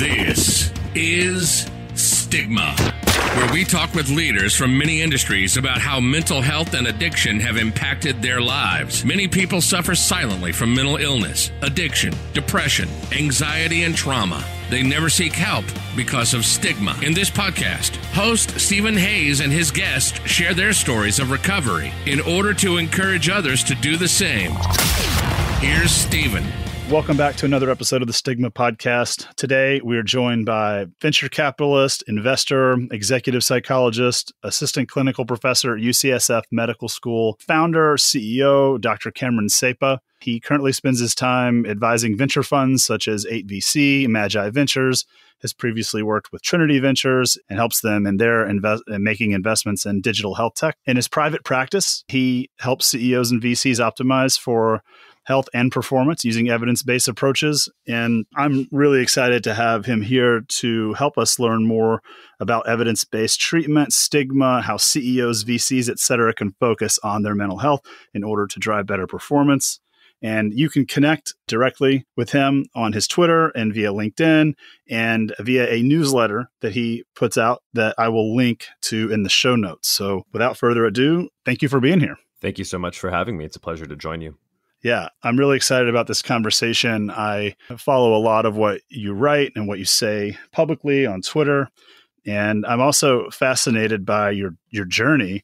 This is Stigma, where we talk with leaders from many industries about how mental health and addiction have impacted their lives. Many people suffer silently from mental illness, addiction, depression, anxiety, and trauma. They never seek help because of stigma. In this podcast, host Stephen Hayes and his guests share their stories of recovery in order to encourage others to do the same. Here's Stephen. Welcome back to another episode of the Stigma Podcast. Today, we are joined by venture capitalist, investor, executive psychologist, assistant clinical professor at UCSF Medical School, founder, CEO, Dr. Cameron Sapa. He currently spends his time advising venture funds such as 8VC, Magi Ventures, has previously worked with Trinity Ventures and helps them in their invest- in making investments in digital health tech. In his private practice, he helps CEOs and VCs optimize for health and performance using evidence based approaches. And I'm really excited to have him here to help us learn more about evidence based treatment, stigma, how CEOs, VCs, et cetera, can focus on their mental health in order to drive better performance. And you can connect directly with him on his Twitter and via LinkedIn and via a newsletter that he puts out that I will link to in the show notes. So without further ado, thank you for being here. Thank you so much for having me. It's a pleasure to join you. Yeah, I'm really excited about this conversation. I follow a lot of what you write and what you say publicly on Twitter, and I'm also fascinated by your your journey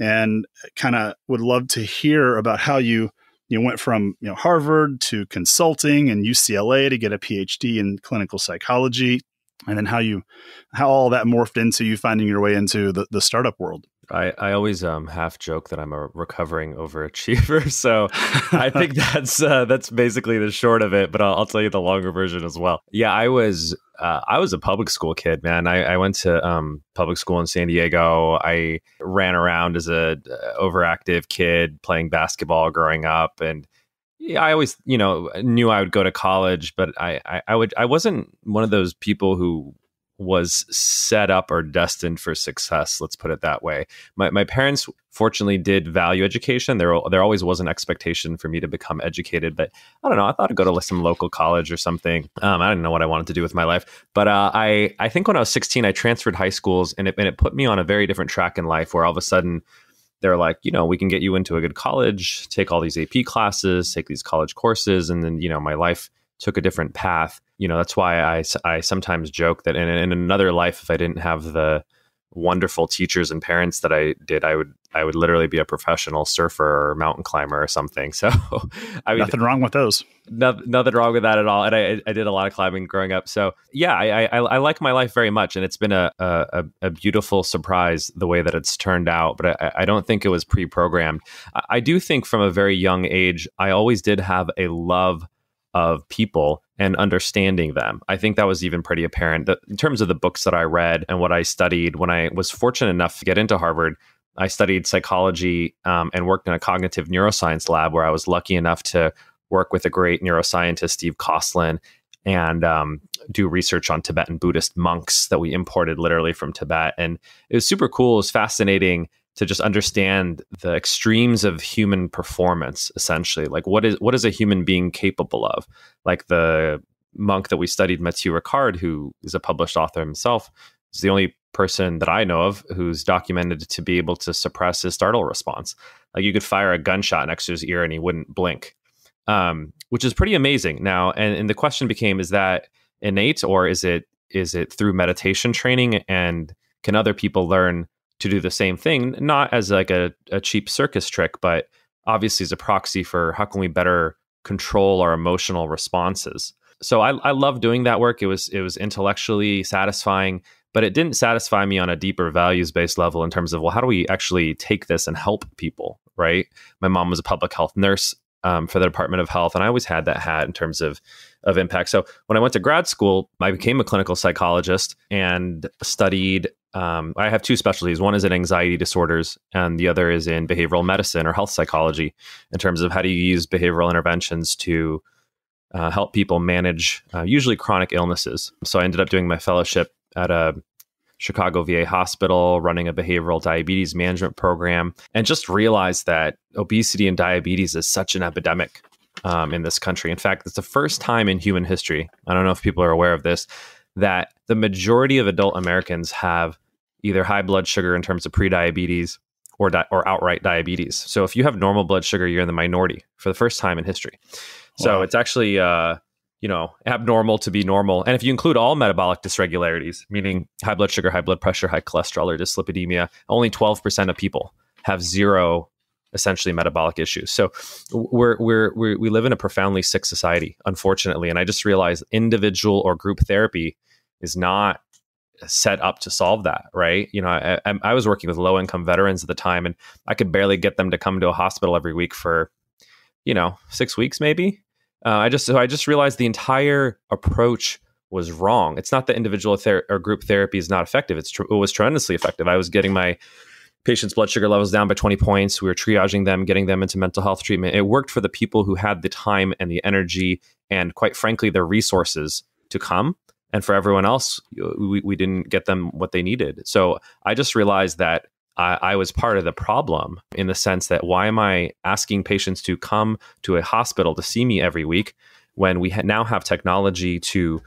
and kind of would love to hear about how you you went from you know Harvard to consulting and UCLA to get a PhD in clinical psychology and then how you how all that morphed into you finding your way into the, the startup world I, I always um, half joke that I'm a recovering overachiever, so I think that's uh, that's basically the short of it. But I'll, I'll, tell you the longer version as well. Yeah, I was uh, I was a public school kid, man. I, I went to um, public school in San Diego. I ran around as a uh, overactive kid playing basketball growing up, and yeah, I always, you know, knew I would go to college, but I, I, I, would, I wasn't one of those people who was set up or destined for success. Let's put it that way. My, my parents fortunately did value education. There, there always was an expectation for me to become educated, but I don't know. I thought I'd go to some local college or something. Um, I didn't know what I wanted to do with my life, but uh, I, I think when I was 16, I transferred high schools and it, and it put me on a very different track in life where all of a sudden they're like, you know, we can get you into a good college, take all these AP classes, take these college courses. And then, you know, my life took a different path. You know, that's why I, I sometimes joke that in, in another life, if I didn't have the wonderful teachers and parents that I did, I would I would literally be a professional surfer or mountain climber or something. So, I mean, nothing wrong with those. No, nothing wrong with that at all. And I, I did a lot of climbing growing up. So, yeah, I, I, I like my life very much. And it's been a, a, a, beautiful surprise the way that it's turned out. But I, I don't think it was pre programmed. I, I do think from a very young age, I always did have a love of people and understanding them. I think that was even pretty apparent in terms of the books that I read and what I studied when I was fortunate enough to get into Harvard. I studied psychology um, and worked in a cognitive neuroscience lab where I was lucky enough to work with a great neuroscientist, Steve Koslin, and um, do research on Tibetan Buddhist monks that we imported literally from Tibet. And it was super cool. It was fascinating to just understand the extremes of human performance, essentially. Like what is what is a human being capable of? Like the monk that we studied, Mathieu Ricard, who is a published author himself, is the only person that I know of who's documented to be able to suppress his startle response. Like you could fire a gunshot next to his ear and he wouldn't blink, um, which is pretty amazing. Now, and, and the question became: Is that innate or is it is it through meditation training? And can other people learn to do the same thing? Not as like a, a cheap circus trick, but obviously as a proxy for how can we better control our emotional responses. So I, I love doing that work. It was it was intellectually satisfying but it didn't satisfy me on a deeper values based level in terms of well how do we actually take this and help people right my mom was a public health nurse um, for the department of health and i always had that hat in terms of of impact so when i went to grad school i became a clinical psychologist and studied um, i have two specialties one is in anxiety disorders and the other is in behavioral medicine or health psychology in terms of how do you use behavioral interventions to uh, help people manage uh, usually chronic illnesses so i ended up doing my fellowship at a Chicago VA Hospital, running a behavioral diabetes management program, and just realized that obesity and diabetes is such an epidemic um, in this country. In fact, it's the first time in human history, I don't know if people are aware of this, that the majority of adult Americans have either high blood sugar in terms of prediabetes or di- or outright diabetes. So if you have normal blood sugar, you're in the minority for the first time in history. Wow. So it's actually uh, you know, abnormal to be normal. And if you include all metabolic dysregularities, meaning high blood sugar, high blood pressure, high cholesterol, or dyslipidemia, only 12% of people have zero essentially metabolic issues. So we're, we're, we're, we live in a profoundly sick society, unfortunately. And I just realized individual or group therapy is not set up to solve that, right? You know, I, I, I was working with low income veterans at the time, and I could barely get them to come to a hospital every week for, you know, six weeks maybe uh, I just so I just realized the entire approach was wrong. It's not that individual ther- or group therapy is not effective. It's tr- it was tremendously effective. I was getting my patients' blood sugar levels down by 20 points. We were triaging them, getting them into mental health treatment. It worked for the people who had the time and the energy and, quite frankly, the resources to come. And for everyone else, we, we didn't get them what they needed. So I just realized that I, I was part of the problem in the sense that why am I asking patients to come to a hospital to see me every week when we ha now have technology to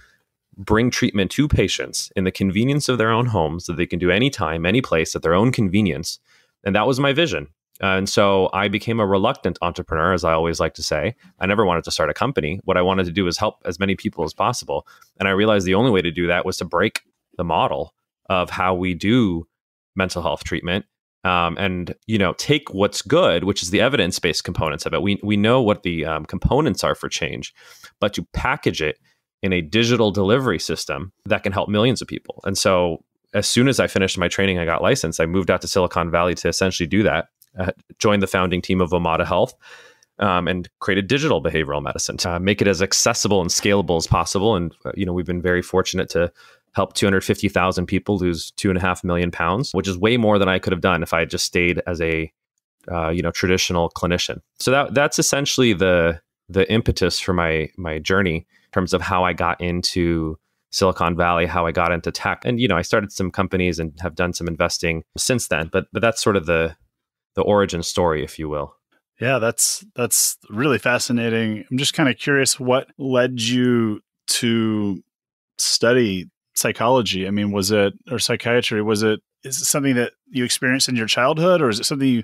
bring treatment to patients in the convenience of their own homes that they can do anytime, any place at their own convenience. And that was my vision. And so I became a reluctant entrepreneur, as I always like to say. I never wanted to start a company. What I wanted to do was help as many people as possible. And I realized the only way to do that was to break the model of how we do mental health treatment um, and you know take what's good, which is the evidence based components of it. We we know what the um, components are for change, but to package it in a digital delivery system that can help millions of people. And so as soon as I finished my training, I got licensed. I moved out to Silicon Valley to essentially do that. I uh, joined the founding team of Omada Health. Um, and created digital behavioral medicine to make it as accessible and scalable as possible. And uh, you know, we've been very fortunate to helped 250,000 people lose two and a half million pounds, which is way more than I could have done if I had just stayed as a uh, you know traditional clinician. So that that's essentially the the impetus for my my journey in terms of how I got into Silicon Valley, how I got into tech, and you know I started some companies and have done some investing since then. But but that's sort of the the origin story, if you will. Yeah, that's that's really fascinating. I'm just kind of curious what led you to study psychology? I mean, was it or psychiatry? Was it is it something that you experienced in your childhood, or is it something you?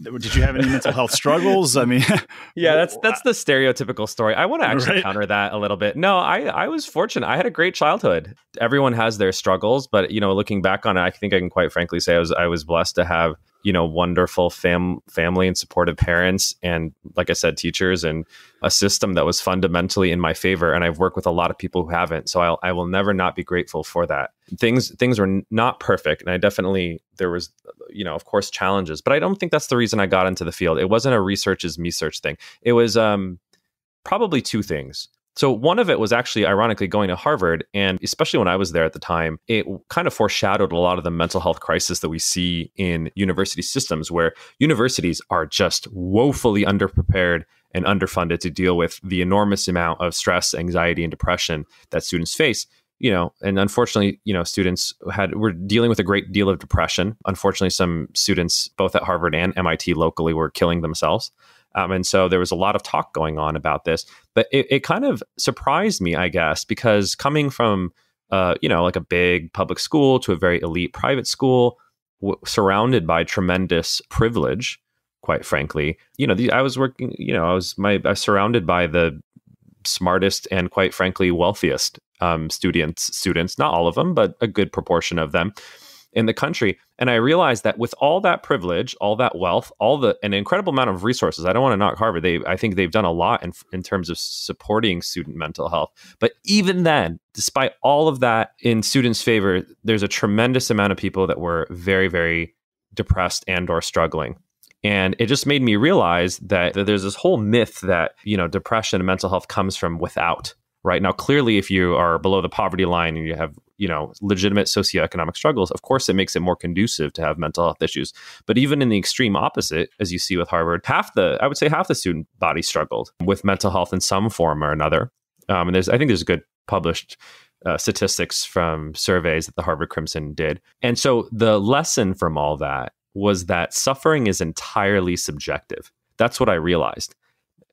Did you have any mental health struggles? I mean, yeah, that's that's the stereotypical story. I want to actually right? counter that a little bit. No, I I was fortunate. I had a great childhood. Everyone has their struggles, but you know, looking back on it, I think I can quite frankly say I was I was blessed to have you know wonderful fam family and supportive parents and like i said teachers and a system that was fundamentally in my favor and i've worked with a lot of people who haven't so I'll, I will never not be grateful for that things things were not perfect and i definitely there was you know of course challenges but i don't think that's the reason i got into the field it wasn't a research is me search thing it was um probably two things so one of it was actually ironically going to Harvard, and especially when I was there at the time, it kind of foreshadowed a lot of the mental health crisis that we see in university systems, where universities are just woefully underprepared and underfunded to deal with the enormous amount of stress, anxiety, and depression that students face. You know, and unfortunately, you know, students had were dealing with a great deal of depression. Unfortunately, some students, both at Harvard and MIT locally, were killing themselves. Um, and so there was a lot of talk going on about this, but it, it kind of surprised me, I guess, because coming from, uh, you know, like a big public school to a very elite private school, w- surrounded by tremendous privilege, quite frankly, you know, the, I was working, you know, I was my I was surrounded by the smartest and quite frankly wealthiest um, students students not all of them but a good proportion of them in the country. And I realized that with all that privilege, all that wealth, all the an incredible amount of resources. I don't want to knock Harvard. They I think they've done a lot in in terms of supporting student mental health. But even then, despite all of that in students' favor, there's a tremendous amount of people that were very very depressed and or struggling. And it just made me realize that, that there's this whole myth that, you know, depression and mental health comes from without right now clearly if you are below the poverty line and you have you know legitimate socioeconomic struggles of course it makes it more conducive to have mental health issues but even in the extreme opposite as you see with harvard half the i would say half the student body struggled with mental health in some form or another um, and there's i think there's good published uh, statistics from surveys that the harvard crimson did and so the lesson from all that was that suffering is entirely subjective that's what i realized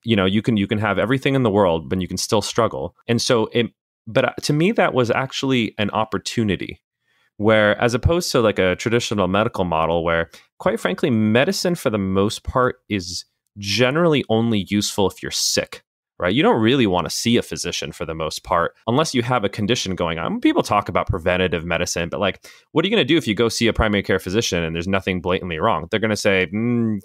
you know you can you can have everything in the world but you can still struggle and so it but uh, to me that was actually an opportunity where as opposed to like a traditional medical model where quite frankly medicine for the most part is generally only useful if you're sick right you don't really want to see a physician for the most part unless you have a condition going on people talk about preventative medicine but like what are you going to do if you go see a primary care physician and there's nothing blatantly wrong they're going to say mm,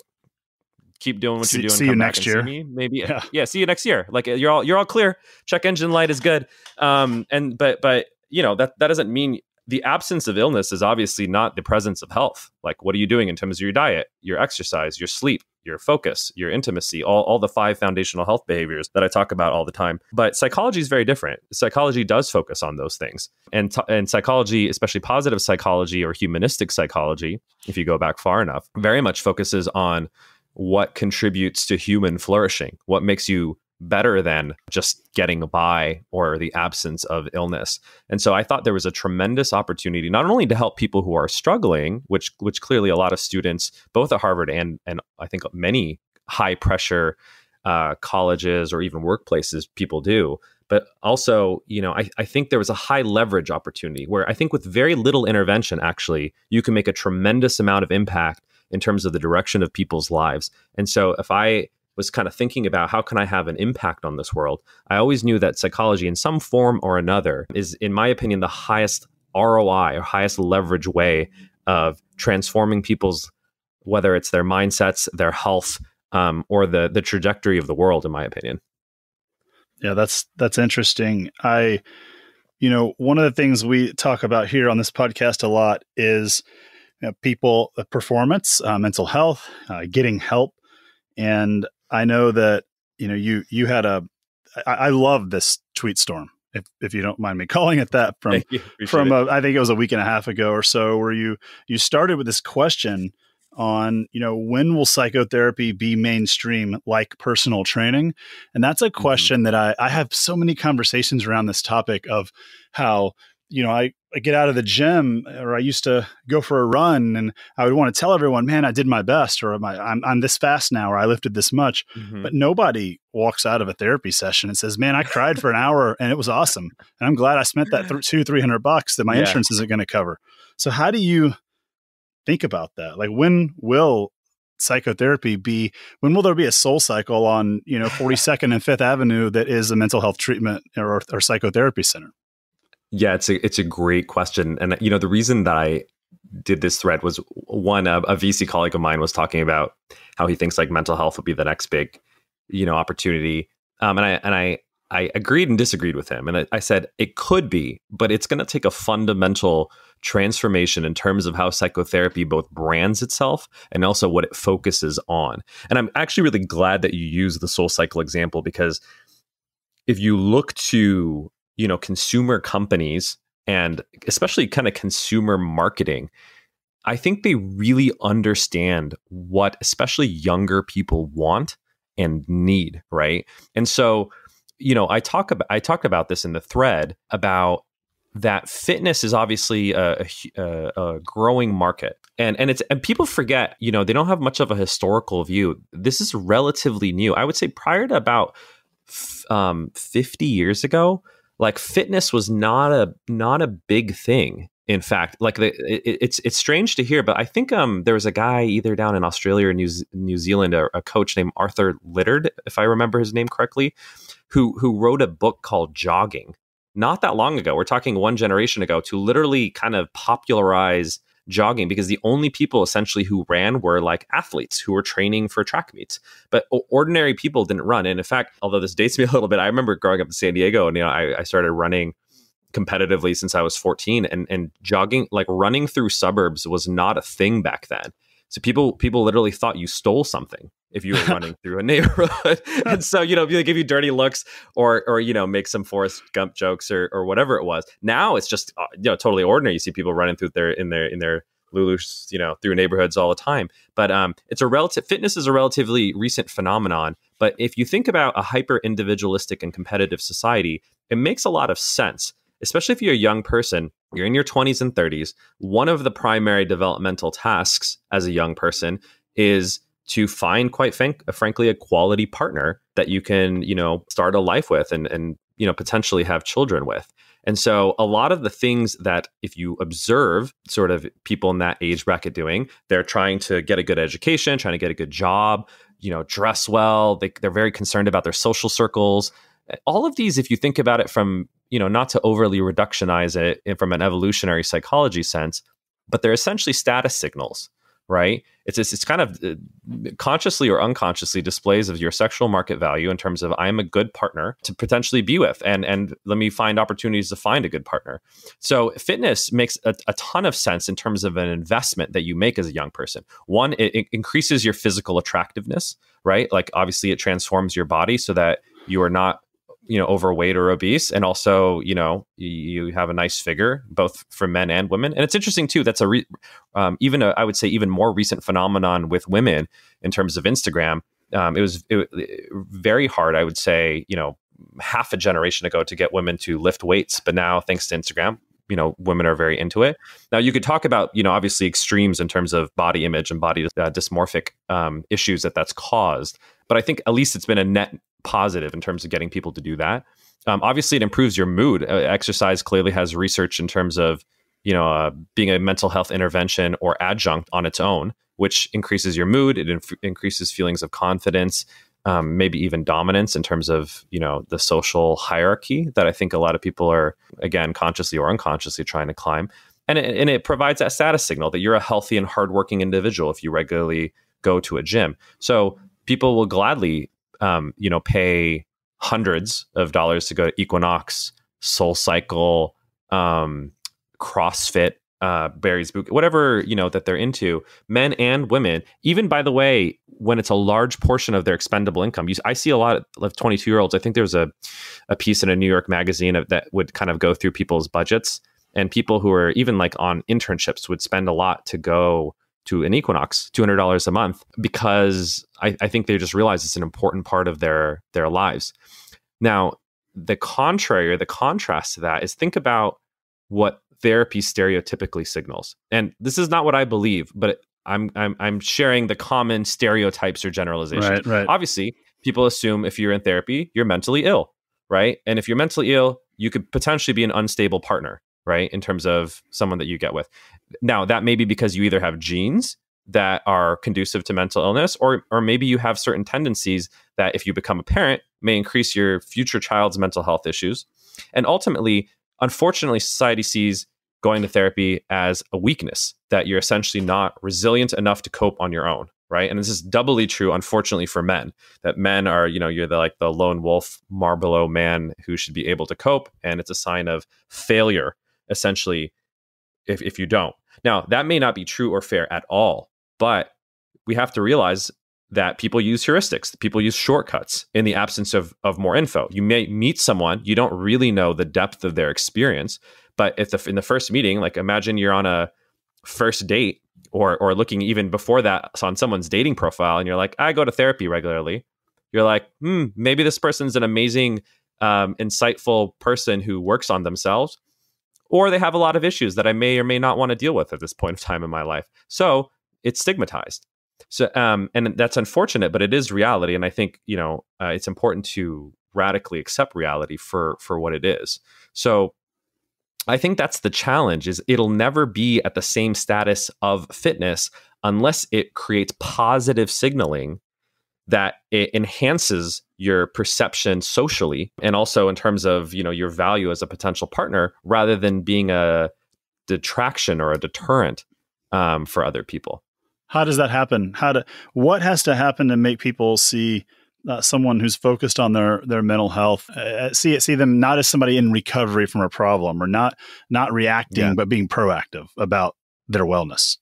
keep doing what see, you're doing. See you next year. Me, maybe yeah. yeah. See you next year. Like you're all you're all clear. Check engine light is good. Um, and but but you know that that doesn't mean the absence of illness is obviously not the presence of health. Like what are you doing in terms of your diet, your exercise, your sleep, your focus, your intimacy, all, all the five foundational health behaviors that I talk about all the time. But psychology is very different. Psychology does focus on those things. And, t- and psychology, especially positive psychology or humanistic psychology, if you go back far enough, very much focuses on what contributes to human flourishing, what makes you better than just getting by or the absence of illness. And so I thought there was a tremendous opportunity not only to help people who are struggling, which which clearly a lot of students both at Harvard and and I think many high pressure uh, colleges or even workplaces people do, but also you know I, I think there was a high leverage opportunity where i think with very little intervention actually you can make a tremendous amount of impact in terms of the direction of people's lives. And so if I was kind of thinking about how can I have an impact on this world, I always knew that psychology in some form or another is, in my opinion, the highest ROI or highest leverage way of transforming people's, whether it's their mindsets, their health, um, or the the trajectory of the world, in my opinion. Yeah, that's that's interesting. I, you know, one of the things we talk about here on this podcast a lot is you know, people uh, performance, uh, mental health, uh, getting help, and I know that you know you you had a. I, I love this tweet storm. If, if you don't mind me calling it that from from a, uh, I think it was a week and a half ago or so where you you started with this question on you know when will psychotherapy be mainstream like personal training and that's a mm-hmm. question mm-hmm. that I, I have so many conversations around this topic of how you know, I, I get out of the gym or I used to go for a run and I would want to tell everyone, man, I did my best or I'm, I'm this fast now or I lifted this much. Mm-hmm. But nobody walks out of a therapy session and says, man, I cried for an hour and it was awesome. And I'm glad I spent that th- two, 300 bucks that my yeah. insurance isn't going to cover. So how do you think about that? Like when will psychotherapy be when will there be a soul cycle on you know 42nd and 5th avenue that is a mental health treatment or, or psychotherapy center yeah, it's a it's a great question, and you know the reason that I did this thread was one a, a VC colleague of mine was talking about how he thinks like mental health will be the next big you know opportunity, um, and I and I I agreed and disagreed with him, and I, I said it could be, but it's going to take a fundamental transformation in terms of how psychotherapy both brands itself and also what it focuses on. And I'm actually really glad that you use the soul cycle example because if you look to you know consumer companies and especially kind of consumer marketing i think they really understand what especially younger people want and need right and so you know i talk about i talked about this in the thread about that fitness is obviously a, a, a, growing market and and it's and people forget you know they don't have much of a historical view this is relatively new i would say prior to about um, 50 years ago like fitness was not a not a big thing in fact like the, it, it's it's strange to hear but i think um there was a guy either down in australia or new, new zealand a, a, coach named arthur Littered, if i remember his name correctly who who wrote a book called jogging not that long ago we're talking one generation ago to literally kind of popularize jogging because the only people essentially who ran were like athletes who were training for track meets. But ordinary people didn't run. And in fact, although this dates me a little bit, I remember growing up in San Diego and you know I, I started running competitively since I was 14 and and jogging like running through suburbs was not a thing back then. So people people literally thought you stole something if you were running through a neighborhood. and so, you know, they give you dirty looks or or you know, make some Forrest Gump jokes or or whatever it was. Now it's just uh, you know, totally ordinary. You see people running through their in their in their Lulu's, you know, through neighborhoods all the time. But um, it's a relative fitness is a relatively recent phenomenon. But if you think about a hyper individualistic and competitive society, it makes a lot of sense especially if you're a young person, you're in your 20s and 30s, one of the primary developmental tasks as a young person is to find quite frank, uh, frankly a quality partner that you can, you know, start a life with and and you know potentially have children with. And so a lot of the things that if you observe sort of people in that age bracket doing, they're trying to get a good education, trying to get a good job, you know dress well they, are very concerned about their social circles all of these if you think about it from you know not to overly reductionize it eh, from an evolutionary psychology sense but they're essentially status signals right it's it's, it's kind of eh, consciously or unconsciously displays of your sexual market value in terms of i'm a good partner to potentially be with and and let me find opportunities to find a good partner so fitness makes a, a ton of sense in terms of an investment that you make as a young person one it, it increases your physical attractiveness right like obviously it transforms your body so that you are not you know overweight or obese and also you know you, have a nice figure both for men and women and it's interesting too that's a um, even a, I would say even more recent phenomenon with women in terms of instagram um, it was it, very hard i would say you know half a generation ago to get women to lift weights but now thanks to instagram you know women are very into it now you could talk about you know obviously extremes in terms of body image and body uh, dysmorphic um, issues that that's caused but i think at least it's been a net positive in terms of getting people to do that. Um, obviously, it improves your mood. Uh, exercise clearly has research in terms of you know uh, being a mental health intervention or adjunct on its own, which increases your mood. It inf- increases feelings of confidence, um, maybe even dominance in terms of you know the social hierarchy that I think a lot of people are again consciously or unconsciously trying to climb. And it, and it provides that status signal that you're a healthy and hardworking individual if you regularly go to a gym. So people will gladly um, you know, pay hundreds of dollars to go to Equinox, Soul Cycle, um, CrossFit, uh, Barry's Boot, whatever you know that they're into, men and women. Even by the way, when it's a large portion of their expendable income, you, I see a lot of twenty-two-year-olds. I think there was a a piece in a New York magazine of, that would kind of go through people's budgets, and people who are even like on internships would spend a lot to go to an Equinox, two hundred dollars a month, because I, I think they just realize it's an important part of their their lives. Now, the contrary or the contrast to that is think about what therapy stereotypically signals. And this is not what I believe, but I'm I'm, I'm sharing the common stereotypes or generalizations. Right, right. Obviously, people assume if you're in therapy, you're mentally ill, right? And if you're mentally ill, you could potentially be an unstable partner right? In terms of someone that you get with. Now, that may be because you either have genes that are conducive to mental illness, or, or maybe you have certain tendencies that, if you become a parent, may increase your future child's mental health issues. And ultimately, unfortunately, society sees going to therapy as a weakness, that you're essentially not resilient enough to cope on your own right? And this is doubly true, unfortunately, for men. That men are, you know, you're the, like the lone wolf Marlboro man who should be able to cope, and it's a sign of failure essentially if, if you don't. Now, that may not be true or fair at all, but we have to realize that people use heuristics, people use shortcuts in the absence of, of more info. You may meet someone, you don't really know the depth of their experience, but if the, in the first meeting, like imagine you're on a first date or, or looking even before that on someone's dating profile and you're like, I go to therapy regularly. You're like, hmm, maybe this person's an amazing, um, insightful person who works on themselves or they have a lot of issues that I may or may not want to deal with at this point of time in my life. So it's stigmatized. So, um, and that's unfortunate, but it is reality. And I think you know uh, it's important to radically accept reality for for what it is. So I think that's the challenge: is it'll never be at the same status of fitness unless it creates positive signaling that it enhances your perception socially and also in terms of you know your value as a potential partner rather than being a detraction or a deterrent um, for other people how does that happen how do what has to happen to make people see uh, someone who's focused on their their mental health uh, uh see see them not as somebody in recovery from a problem or not not reacting yeah. but being proactive about their wellness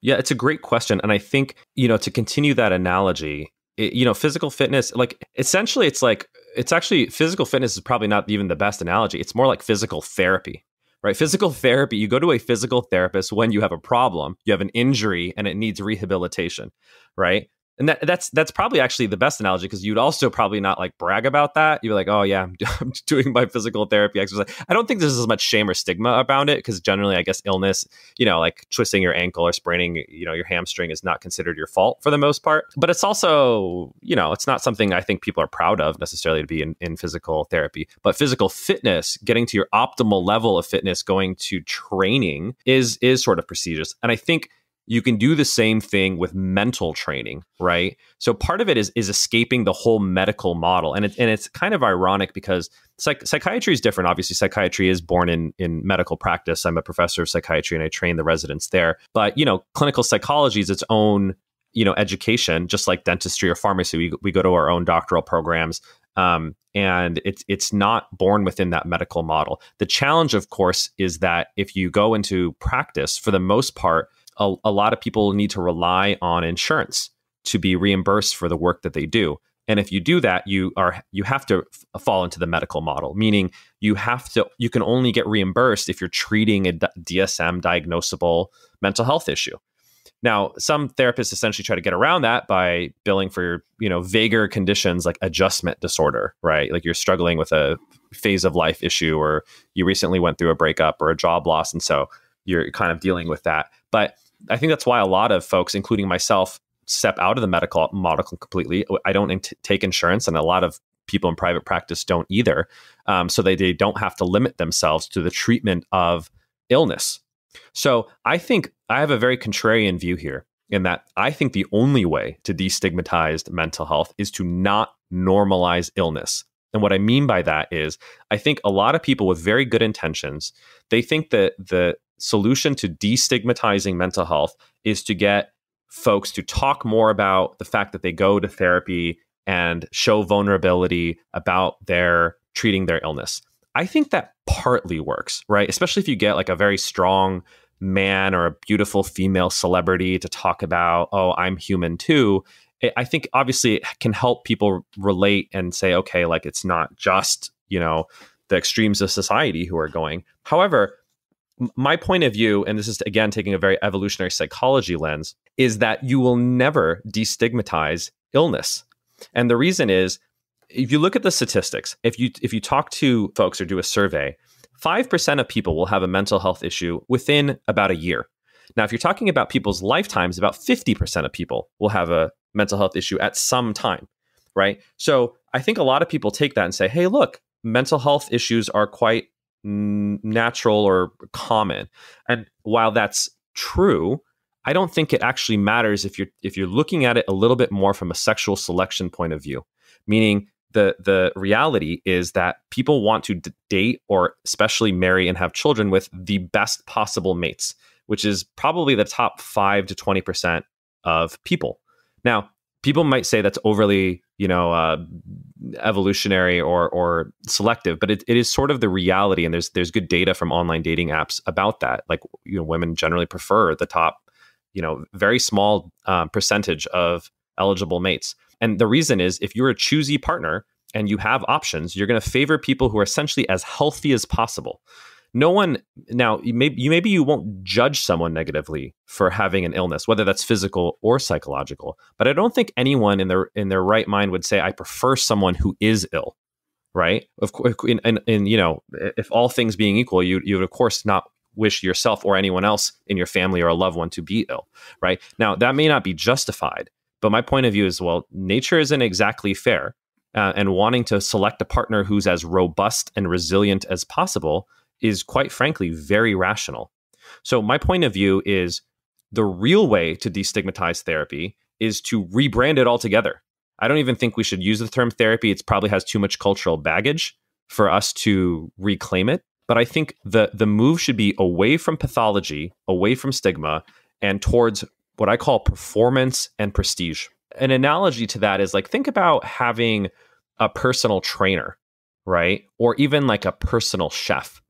yeah it's a great question and i think you know to continue that analogy it, you know, physical fitness, like essentially it's like, it's actually physical fitness is probably not even the best analogy. It's more like physical therapy, right? Physical therapy, you go to a physical therapist when you have a problem, you have an injury, and it needs rehabilitation, right? and that, that's that's probably actually the best analogy because you'd also probably not like brag about that. You're like, oh yeah, I'm, I'm doing my physical therapy exercise. I don't think there's as much shame or stigma about it because generally, I guess illness, you know, like twisting your ankle or spraining, you know, your hamstring is not considered your fault for the most part. But it's also, you know, it's not something I think people are proud of necessarily to be in, in physical therapy. But physical fitness, getting to your optimal level of fitness, going to training is is sort of prestigious, and I think you can do the same thing with mental training, right? So part of it is is escaping the whole medical model, and it's and it's kind of ironic because psych- psychiatry is different. Obviously, psychiatry is born in in medical practice. I'm a professor of psychiatry, and I train the residents there. But you know, clinical psychology is its own you know education, just like dentistry or pharmacy. We we go to our own doctoral programs. Um, and it's it's not born within that medical model. The challenge, of course, is that if you go into practice, for the most part, a, a lot of people need to rely on insurance to be reimbursed for the work that they do. And if you do that, you are you have to f- fall into the medical model, meaning you have to you can only get reimbursed if you're treating a DSM diagnosable mental health issue. Now, some therapists essentially try to get around that by billing for your, you know, vaguer conditions like adjustment disorder, right? Like you're struggling with a phase of life issue or you recently went through a breakup or a job loss and so you're kind of dealing with that. But I think that's why a lot of folks, including myself, step out of the medical model completely. I don't take insurance, and a lot of people in private practice don't either. Um, so they, they don't have to limit themselves to the treatment of illness. So I think I have a very contrarian view here in that I think the only way to destigmatize mental health is to not normalize illness. And what I mean by that is I think a lot of people with very good intentions, they think that the solution to destigmatizing mental health is to get folks to talk more about the fact that they go to therapy and show vulnerability about their treating their illness. I think that partly works, right? Especially if you get like a very strong man or a beautiful female celebrity to talk about, oh, I'm human too. I think obviously it can help people relate and say, okay, like it's not just, you know, the extremes of society who are going. However, my point of view, and this is again taking a very evolutionary psychology lens, is that you will never destigmatize illness. And the reason is if you look at the statistics, if you if you talk to folks or do a survey, 5% of people will have a mental health issue within about a year. Now, if you're talking about people's lifetimes, about 50% of people will have a mental health issue at some time, right? So, I think a lot of people take that and say, "Hey, look, mental health issues are quite natural or common. And while that's true, I don't think it actually matters if you're if you're looking at it a little bit more from a sexual selection point of view, meaning the the reality is that people want to d- date or especially marry and have children with the best possible mates, which is probably the top 5 to 20% of people. Now, people might say that's overly you know uh, evolutionary or or selective but it, it is sort of the reality and there's there's good data from online dating apps about that like you know women generally prefer the top you know very small uh, percentage of eligible mates and the reason is if you're a choosy partner and you have options you're going to favor people who are essentially as healthy as possible no one now you, maybe you won't judge someone negatively for having an illness whether that's physical or psychological but i don't think anyone in their in their right mind would say i prefer someone who is ill right of course and, you know if all things being equal you you would of course not wish yourself or anyone else in your family or a loved one to be ill right now that may not be justified but my point of view is well nature isn't exactly fair uh, and wanting to select a partner who's as robust and resilient as possible is quite frankly very rational. So, my point of view is the real way to destigmatize therapy is to rebrand it altogether. I don't even think we should use the term therapy. It probably has too much cultural baggage for us to reclaim it. But I think the, the move should be away from pathology, away from stigma, and towards what I call performance and prestige. An analogy to that is like think about having a personal trainer, right? Or even like a personal chef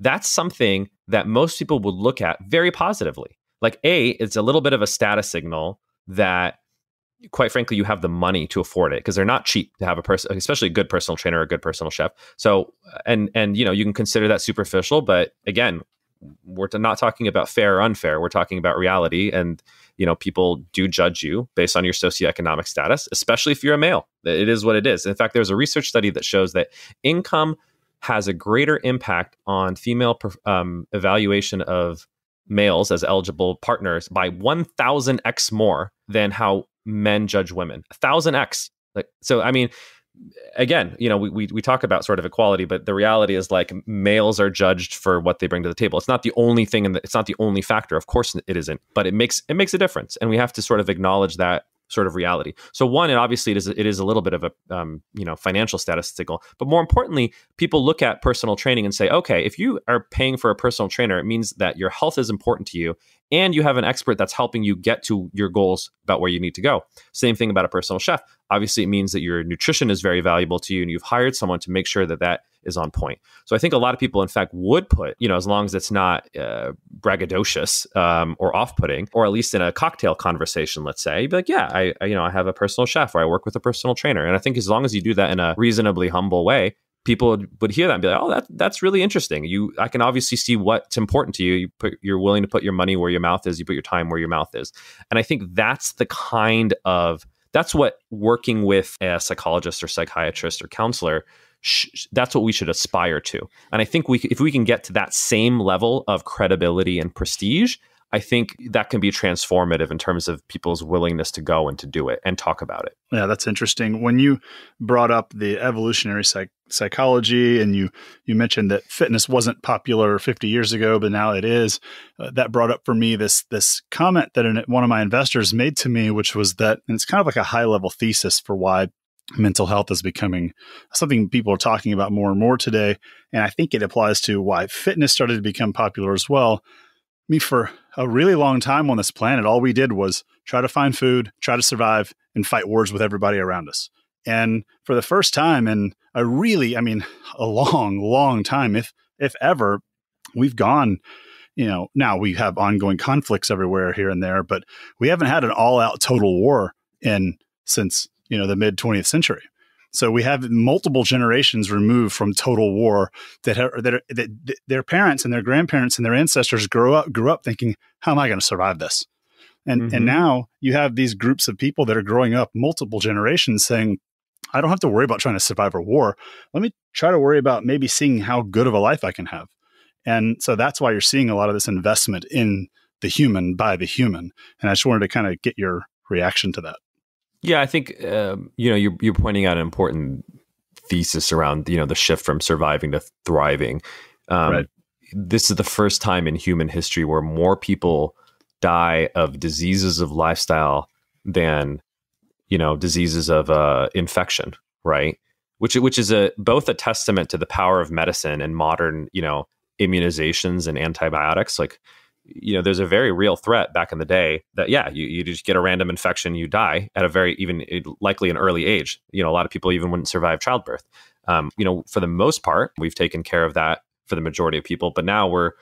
that's something that most people would look at very positively. Like, A, it's a little bit of a status signal that, quite frankly, you have the money to afford it because they're not cheap to have a person, especially a good personal trainer or a good personal chef. So, and, and, you know, you can consider that superficial, but again, we're not talking about fair or unfair. We're talking about reality. And, you know, people do judge you based on your socioeconomic status, especially if you're a male. It is what it is. In fact, there's a research study that shows that income has a greater impact on female um, evaluation of males as eligible partners by 1000x more than how men judge women 1000x like so i mean again you know we, we, we talk about sort of equality but the reality is like males are judged for what they bring to the table it's not the only thing and it's not the only factor of course it isn't but it makes it makes a difference and we have to sort of acknowledge that sort of reality. So one, it obviously it is it is a little bit of a um, you know financial statistical, but more importantly, people look at personal training and say, okay, if you are paying for a personal trainer, it means that your health is important to you, and you have an expert that's helping you get to your goals about where you need to go. Same thing about a personal chef. Obviously, it means that your nutrition is very valuable to you, and you've hired someone to make sure that that is on point. So I think a lot of people, in fact, would put, you know, as long as it's not uh, braggadocious um, or off-putting, or at least in a cocktail conversation, let's say, you'd be like, yeah, I, I, you know, I have a personal chef or I work with a personal trainer. And I think as long as you do that in a reasonably humble way, people would hear that and be like, "Oh, that that's really interesting." You, I can obviously see what's important to you. You put, you're willing to put your money where your mouth is. You put your time where your mouth is, and I think that's the kind of that's what working with a psychologist or psychiatrist or counselor sh- that's what we should aspire to. And I think we, if we can get to that same level of credibility and prestige, I think that can be transformative in terms of people's willingness to go and to do it and talk about it. Yeah, that's interesting. When you brought up the evolutionary psych- psychology and you you mentioned that fitness wasn't popular 50 years ago, but now it is, uh, that brought up for me this this comment that an, one of my investors made to me, which was that, and it's kind of like a high level thesis for why mental health is becoming something people are talking about more and more today. And I think it applies to why fitness started to become popular as well. I mean, for a really long time on this planet, all we did was try to find food, try to survive, and fight wars with everybody around us. And for the first time in a really, I mean, a long, long time, if if ever, we've gone you know, now we have ongoing conflicts everywhere here and there, but we haven't had an all out total war in since you know the mid 20th century. So we have multiple generations removed from total war that that, are, that their parents and their grandparents and their ancestors grew up grew up thinking, how am I going to survive this? And mm-hmm. and now you have these groups of people that are growing up multiple generations saying, I don't have to worry about trying to survive a war. Let me try to worry about maybe seeing how good of a life I can have. And so that's why you're seeing a lot of this investment in the human by the human. And I just wanted to kind of get your reaction to that. Yeah, I think um, you know you're you're pointing out an important thesis around you know the shift from surviving to thriving. Um, right. This is the first time in human history where more people die of diseases of lifestyle than you know diseases of uh, infection, right? Which which is a both a testament to the power of medicine and modern you know immunizations and antibiotics. Like you know there's a very real threat back in the day that yeah you, you just get a random infection you die at a very even likely an early age you know a lot of people even wouldn't survive childbirth um, you know for the most part we've taken care of that for the majority of people but now we're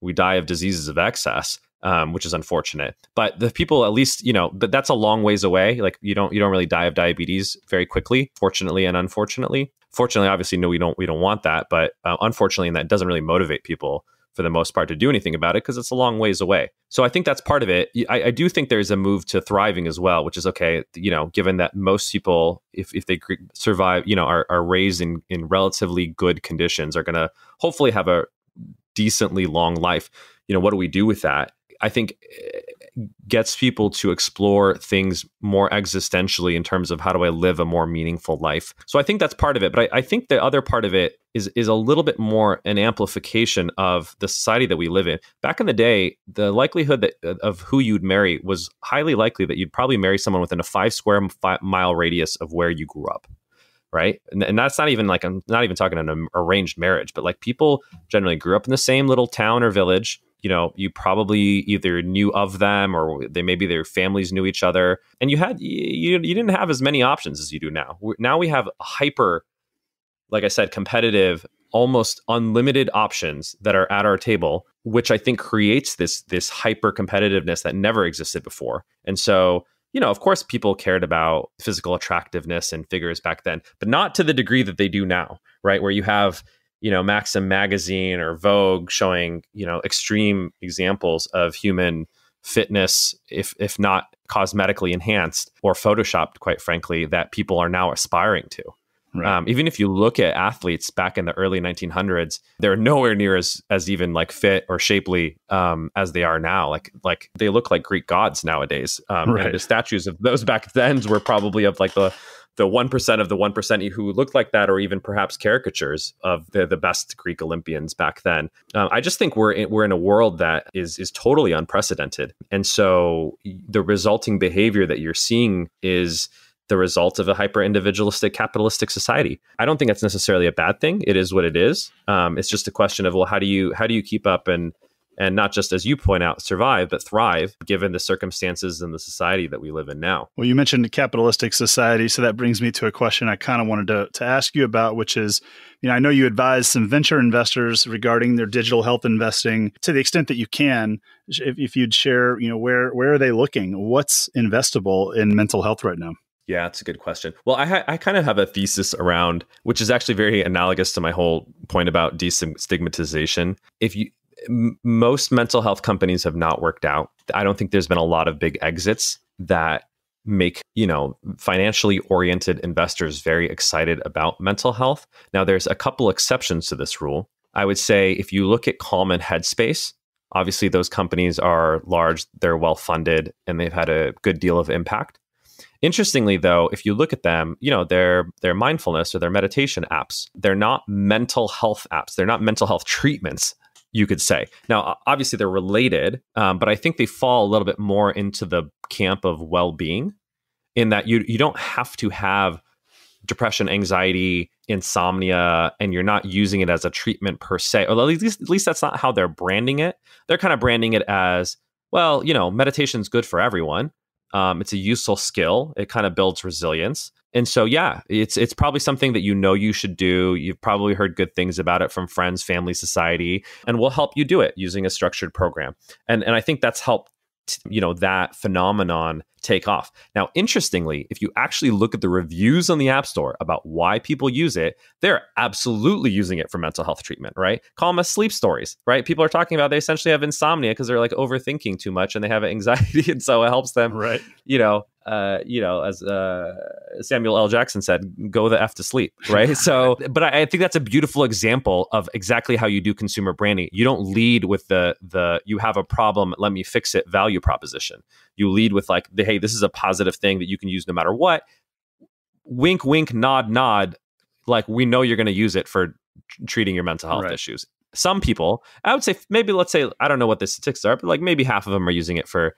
we die of diseases of excess um, which is unfortunate but the people at least you know but that's a long ways away like you don't you don't really die of diabetes very quickly fortunately and unfortunately fortunately obviously no we don't we don't want that but uh, unfortunately and that doesn't really motivate people for the most part to do anything about it because it's a long ways away. So I think that's part of it. I, I, do think there's a move to thriving as well, which is okay. You know, given that most people, if, if they survive, you know, are, are raised in, in relatively good conditions, are going to hopefully have a decently long life. You know, what do we do with that? I think eh, gets people to explore things more existentially in terms of how do I live a more meaningful life. So I think that's part of it. But I, I think the other part of it is is a little bit more an amplification of the society that we live in. Back in the day, the likelihood that uh, of who you'd marry was highly likely that you'd probably marry someone within a five square mile radius of where you grew up right? And, and, that's not even like I'm not even talking an arranged marriage, but like people generally grew up in the same little town or village, you know you probably either knew of them or they maybe their families knew each other and you had you, you didn't have as many options as you do now now we have hyper like i said competitive almost unlimited options that are at our table which i think creates this this hyper competitiveness that never existed before and so you know of course people cared about physical attractiveness and figures back then but not to the degree that they do now right where you have you know maxim magazine or vogue showing you know extreme examples of human fitness if if not cosmetically enhanced or photoshopped quite frankly that people are now aspiring to right. um, even if you look at athletes back in the early 1900s they're nowhere near as as even like fit or shapely um, as they are now like like they look like greek gods nowadays um, right. the statues of those back then were probably of like the the 1% of the 1% who looked like that, or even perhaps caricatures of the, the best Greek Olympians back then. Um, I just think we're in, we're in a world that is, is totally unprecedented. And so the resulting behavior that you're seeing is the result of a hyper individualistic capitalistic society. I don't think that's necessarily a bad thing. It is what it is. Um, it's just a question of well, how do you how do you keep up and and not just as you point out survive but thrive given the circumstances and the society that we live in now well you mentioned capitalistic society so that brings me to a question i kind of wanted to, to ask you about which is you know i know you advise some venture investors regarding their digital health investing to the extent that you can if, if you'd share you know where where are they looking what's investable in mental health right now yeah, that's a good question. Well, I, I kind of have a thesis around, which is actually very analogous to my whole point about destigmatization. If you m- most mental health companies have not worked out. I don't think there's been a lot of big exits that make you know financially oriented investors very excited about mental health now there's a couple exceptions to this rule i would say if you look at calm and headspace obviously those companies are large they're well funded and they've had a good deal of impact interestingly though if you look at them you know their their mindfulness or their meditation apps they're not mental health apps they're not mental health treatments you could say. Now, obviously, they're related, um, but I think they fall a little bit more into the camp of well being in that you, you don't have to have depression, anxiety, insomnia, and you're not using it as a treatment per se. Or at least, at least that's not how they're branding it. They're kind of branding it as, well, you know, meditation's good for everyone. Um, it's a useful skill. It kind of builds resilience and so yeah it's it's probably something that you know you should do you've probably heard good things about it from friends family society and we'll help you do it using a structured program and and i think that's helped you know that phenomenon take off. Now, interestingly, if you actually look at the reviews on the App Store about why people use it, they're absolutely using it for mental health treatment, right? Call them sleep stories, right? People are talking about they essentially have insomnia because they're like overthinking too much and they have anxiety, and so it helps them, right? You know, uh, you know, as uh, Samuel L. Jackson said, go the F to sleep, right? so, but I, I, think that's a beautiful example of exactly how you do consumer branding. You don't lead with the, the, you have a problem, let me fix it value proposition. You lead with like the, hey, hey, this is a positive thing that you can use no matter what. Wink, wink, nod, nod. Like we know you're going to use it for t- treating your mental health right. issues. Some people, I would say, maybe let's say I don't know what the statistics are, but like maybe half of them are using it for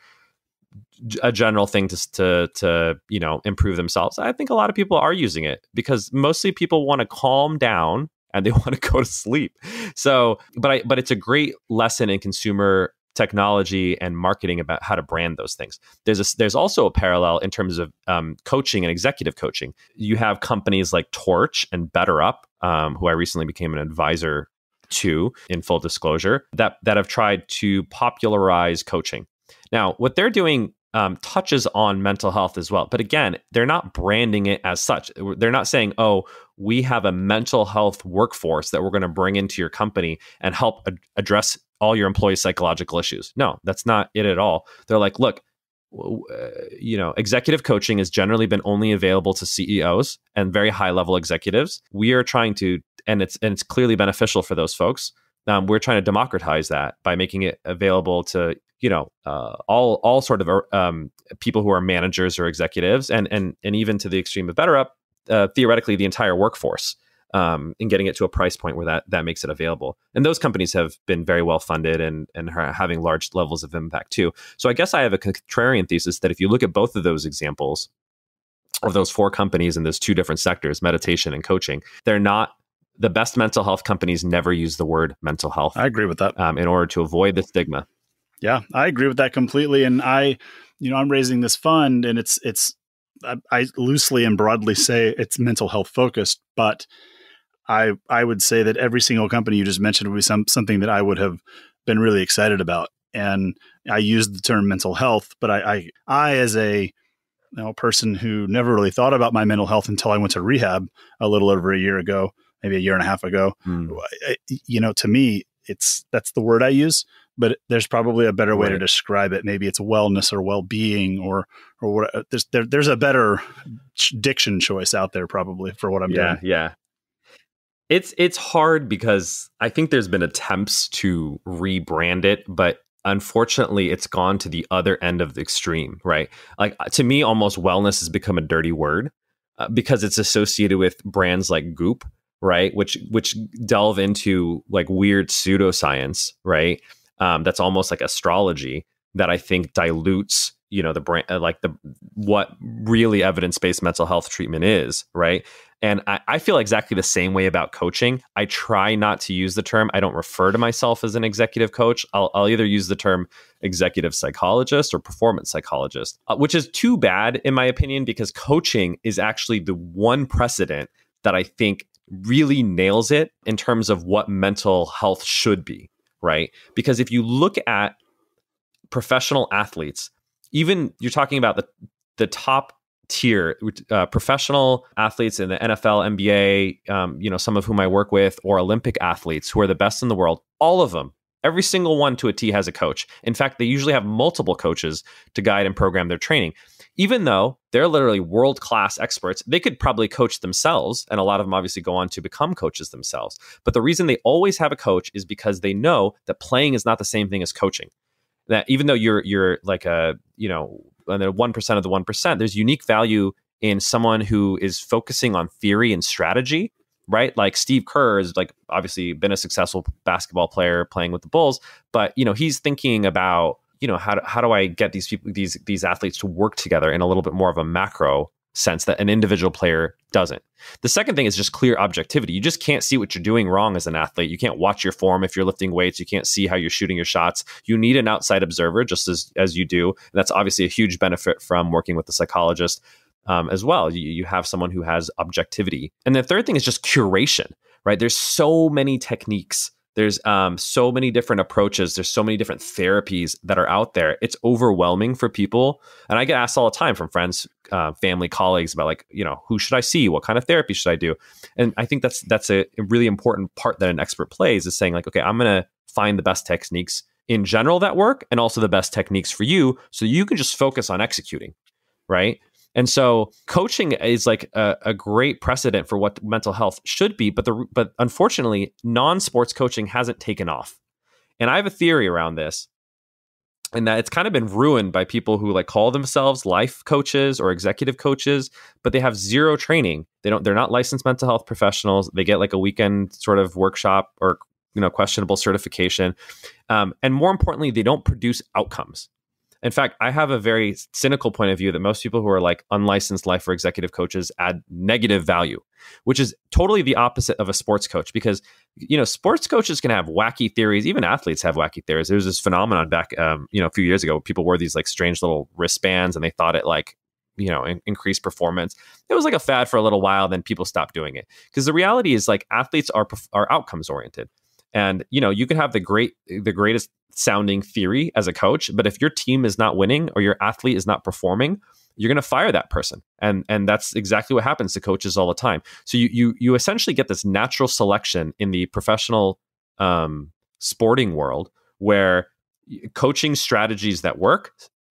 a general thing to, to to you know improve themselves. I think a lot of people are using it because mostly people want to calm down and they want to go to sleep. So, but I but it's a great lesson in consumer technology and marketing about how to brand those things. There's a, there's also a parallel in terms of um, coaching and executive coaching. You have companies like Torch and BetterUp, um, who I recently became an advisor to. In full disclosure, that that have tried to popularize coaching. Now, what they're doing um, touches on mental health as well. But again, they're not branding it as such. They're not saying, oh, we have a mental health workforce that we're going to bring into your company and help ad- address all your employees' psychological issues. No, that's not it at all. They're like, look, uh, you know, executive coaching has generally been only available to CEOs and very high level executives. We are trying to, and it's and it's clearly beneficial for those folks. Um, we're trying to democratize that by making it available to you know uh, all all sort of uh, um, people who are managers or executives, and and and even to the extreme of better uh, theoretically the entire workforce um, and getting it to a price point where that that makes it available. And those companies have been very well funded and and are having large levels of impact too. So I guess I have a contrarian thesis that if you look at both of those examples of those four companies in those two different sectors, meditation and coaching, they're not the best mental health companies never use the word mental health. I agree with that. Um, in order to avoid the stigma. Yeah, I agree with that completely. And I, you know, I'm raising this fund, and it's it's I, I loosely and broadly say it's mental health focused, but I I would say that every single company you just mentioned would be some something that I would have been really excited about. And I used the term mental health, but I I, I as a you know, person who never really thought about my mental health until I went to rehab a little over a year ago, maybe a year and a half ago. Mm. I, you know, to me, it's that's the word I use, but there's probably a better right. way to describe it. Maybe it's wellness or well-being or or what. There's there, there's a better diction choice out there probably for what I'm yeah, doing. Yeah, it's it's hard because I think there's been attempts to rebrand it, but unfortunately it's gone to the other end of the extreme, right? Like uh, to me almost wellness has become a dirty word uh, because it's associated with brands like Goop, right? Which which delve into like weird pseudoscience, right? Um, that's almost like astrology that I think dilutes you know the brand, uh, like the what really evidence-based mental health treatment is right and I, I feel exactly the same way about coaching i try not to use the term i don't refer to myself as an executive coach i'll, I'll either use the term executive psychologist or performance psychologist uh, which is too bad in my opinion because coaching is actually the one precedent that i think really nails it in terms of what mental health should be right because if you look at professional athletes even you're talking about the the top tier uh, professional athletes in the NFL, NBA, um, you know, some of whom I work with, or Olympic athletes who are the best in the world. All of them, every single one to a T has a coach. In fact, they usually have multiple coaches to guide and program their training. Even though they're literally world class experts, they could probably coach themselves. And a lot of them obviously go on to become coaches themselves. But the reason they always have a coach is because they know that playing is not the same thing as coaching that even though you're you're like a you know one percent of the one percent, there's unique value in someone who is focusing on theory and strategy, right? Like Steve Kerr is like obviously been a successful basketball player playing with the Bulls, but you know he's thinking about you know how do, how do I get these people these these athletes to work together in a little bit more of a macro sense that an individual player doesn't. The second thing is just clear objectivity. You just can't see what you're doing wrong as an athlete. You can't watch your form if you're lifting weights. You can't see how you're shooting your shots. You need an outside observer, just as as you do. And that's obviously a huge benefit from working with a psychologist um, as well. You, you have someone who has objectivity. And the third thing is just curation, right? There's so many techniques there's um, so many different approaches. There's so many different therapies that are out there. It's overwhelming for people. And I get asked all the time from friends, uh, family, colleagues about like, you know, who should I see? What kind of therapy should I do? And I think that's that's a really important part that an expert plays is saying like, okay, I'm gonna find the best techniques in general that work and also the best techniques for you so you can just focus on executing right and so coaching is like a, a, great precedent for what mental health should be, but the but unfortunately, non-sports coaching hasn't taken off. And I have a theory around this. And that it's kind of been ruined by people who like call themselves life coaches or executive coaches, but they have zero training. They don't they're not licensed mental health professionals. They get like a weekend sort of workshop or you know questionable certification. Um, and more importantly, they don't produce outcomes. In fact, I have a very cynical point of view that most people who are like unlicensed life or executive coaches add negative value, which is totally the opposite of a sports coach because, you know, sports coaches can have wacky theories. Even athletes have wacky theories. There was this phenomenon back, um, you know, a few years ago. People wore these like strange little wristbands and they thought it like you know in- performance it was like a fad for a little while then people stopped doing it because the reality is like athletes are are outcomes oriented and you know, you can have the great the greatest sounding theory as a coach, but if your team is not winning or your athlete is not performing, you're going to fire that person. And and that's exactly what happens to coaches all the time. So you you you essentially get this natural selection in the professional um, sporting world where coaching strategies that work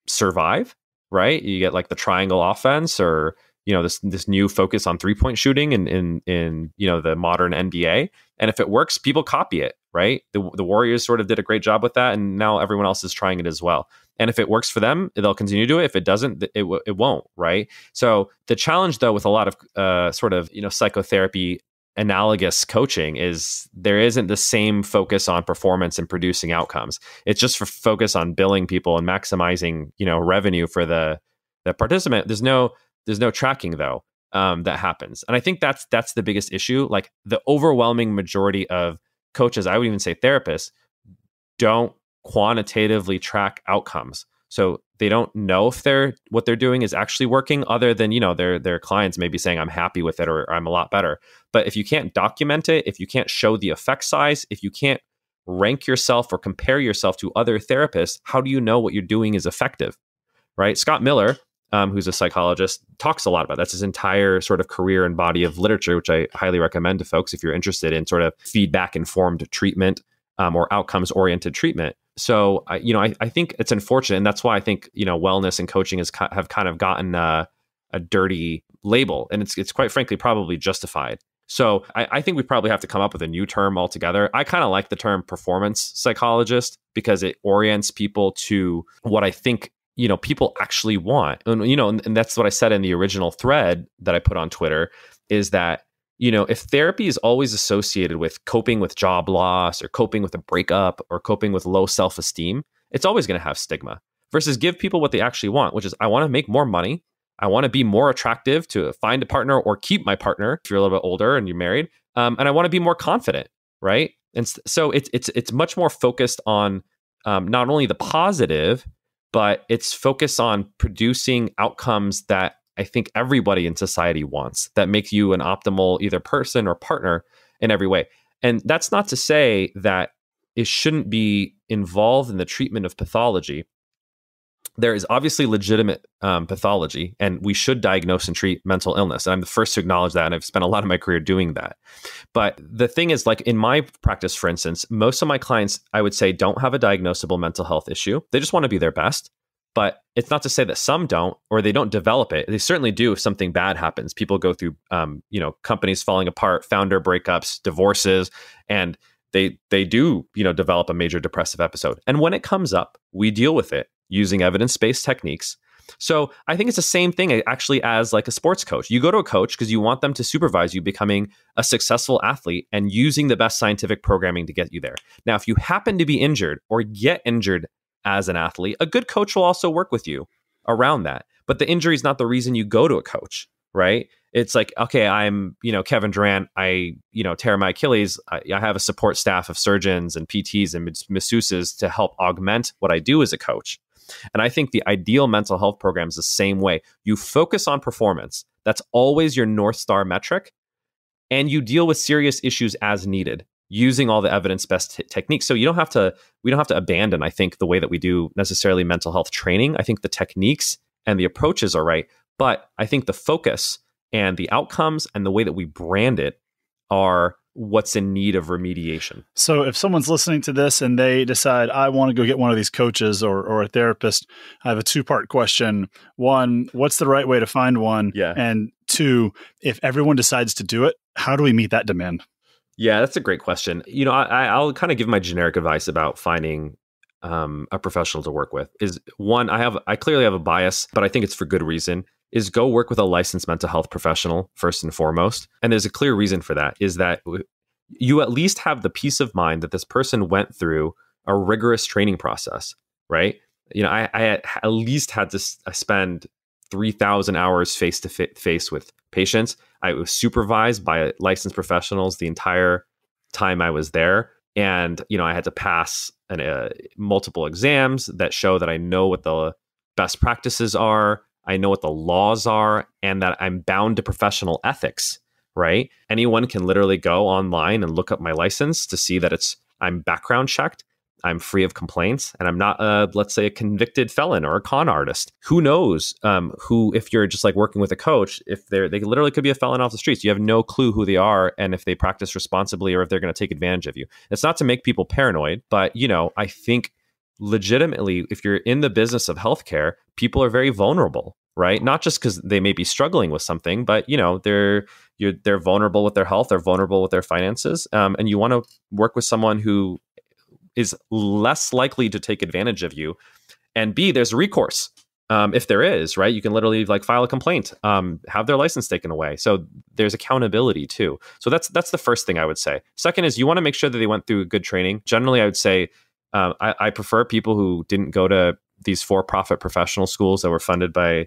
survive right? You get like the triangle offense or you know this this new focus on three point shooting in in in you know the modern NBA. And if it works, people copy it, right? The the Warriors sort of did a great job with that, and now everyone else is trying it as well. And if it works for them, they'll continue to do it. If it doesn't, it w- it won't, right? So the challenge though with a lot of uh, sort of you know psychotherapy analogous coaching is there isn't the same focus on performance and producing outcomes. It's just for focus on billing people and maximizing, you know, revenue for the the participant. There's no there's no tracking though um, that happens, and I think that's that's the biggest issue. Like the overwhelming majority of coaches, I would even say therapists, don't quantitatively track outcomes. So they don't know if they're what they're doing is actually working, other than you know their their clients maybe saying I'm happy with it or, or I'm a lot better. But if you can't document it, if you can't show the effect size, if you can't rank yourself or compare yourself to other therapists, how do you know what you're doing is effective? Right? Scott Miller, um, who's a psychologist, talks a lot about. That's his entire sort of career and body of literature, which I highly recommend to folks if you're interested in sort of feedback informed treatment um, or outcomes oriented treatment. So, I, you know, I, I, think it's unfortunate. And that's why I think, you know, wellness and coaching has, have kind of gotten a a dirty label. And it's, it's quite frankly probably justified. So I, I, think we probably have to come up with a new term altogether. I kind of like the term performance psychologist because it orients people to what I think you know people actually want and you know and, and, that's what i said in the original thread that i put on twitter is that you know if therapy is always associated with coping with job loss or coping with a breakup or coping with low self-esteem it's always going to have stigma versus give people what they actually want which is i want to make more money i want to be more attractive to find a partner or keep my partner if you're a little bit older and you're married um, and i want to be more confident right and so it's it's it's much more focused on um, not only the positive but it's focused on producing outcomes that I think everybody in society wants that make you an optimal either person or partner in every way. And that's not to say that it shouldn't be involved in the treatment of pathology there is obviously legitimate um, pathology, and we should diagnose and treat mental illness. And I'm the first to acknowledge that, and I've spent a lot of my career doing that. But the thing is, like in my practice, for instance, most of my clients, I would say, don't have a diagnosable mental health issue. They just want to be their best. But it's not to say that some don't, or they don't develop it. They certainly do if something bad happens. People go through, um, you know, companies falling apart, founder breakups, divorces, and they they do you know develop a major depressive episode and when it comes up we deal with it using evidence based techniques. So I think it's the same thing actually as like a sports coach. You go to a coach because you want them to supervise you becoming a successful athlete and using the best scientific programming to get you there. Now, if you happen to be injured or get injured as an athlete, a good coach will also work with you around that. But the injury is not the reason you go to a coach, right? It's like, okay, I'm, you know, Kevin Durant, I, you know, tear my Achilles. I, I have a support staff of surgeons and PTs and masseuses to help augment what I do as a coach and I think the ideal mental health program is the same way. You focus on performance, that's always your North Star metric, and you deal with serious issues as needed using all the evidence best t- techniques. So you don't have to, we don't have to abandon, I think, the way that we do necessarily mental health training. I think the techniques and the approaches are right. But I think the focus and the outcomes and the way that we brand it are what's in need of remediation. So if someone's listening to this and they decide I want to go get one of these coaches or or a therapist, I have a two-part question. One, what's the right way to find one? Yeah. And two, if everyone decides to do it, how do we meet that demand? Yeah, that's a great question. You know, I, I'll kind of give my generic advice about finding um, a professional to work with. Is one, I have I clearly have a bias, but I think it's for good reason is go work with a licensed mental health professional first and foremost. And there's a clear reason for that is that you at least have the peace of mind that this person went through a rigorous training process, right? You know, I, I at least had to uh, spend 3,000 hours face to face with patients. I was supervised by licensed professionals the entire time I was there. And, you know, I had to pass an, uh, multiple exams that show that I know what the best practices are. I know what the laws are, and that I'm bound to professional ethics, right? Anyone can literally go online and look up my license to see that it's I'm background checked, I'm free of complaints, and I'm not a let's say a convicted felon or a con artist. Who knows? Um, who if you're just like working with a coach, if they're they literally could be a felon off the streets. You have no clue who they are and if they practice responsibly or if they're going to take advantage of you. It's not to make people paranoid, but you know I think legitimately if you're in the business of healthcare, people are very vulnerable right? Not just because they may be struggling with something, but you know they're they're vulnerable with their health, they're vulnerable with their finances, um, and you want to work with someone who is less likely to take advantage of you. And B, there's recourse. Um, if there is, right? You can literally like file a complaint, um, have their license taken away. So there's accountability too. So that's that's the first thing I would say. Second is you want to make sure that they went through good training. Generally, I would say uh, I, I prefer people who didn't go to these for-profit professional schools that were funded by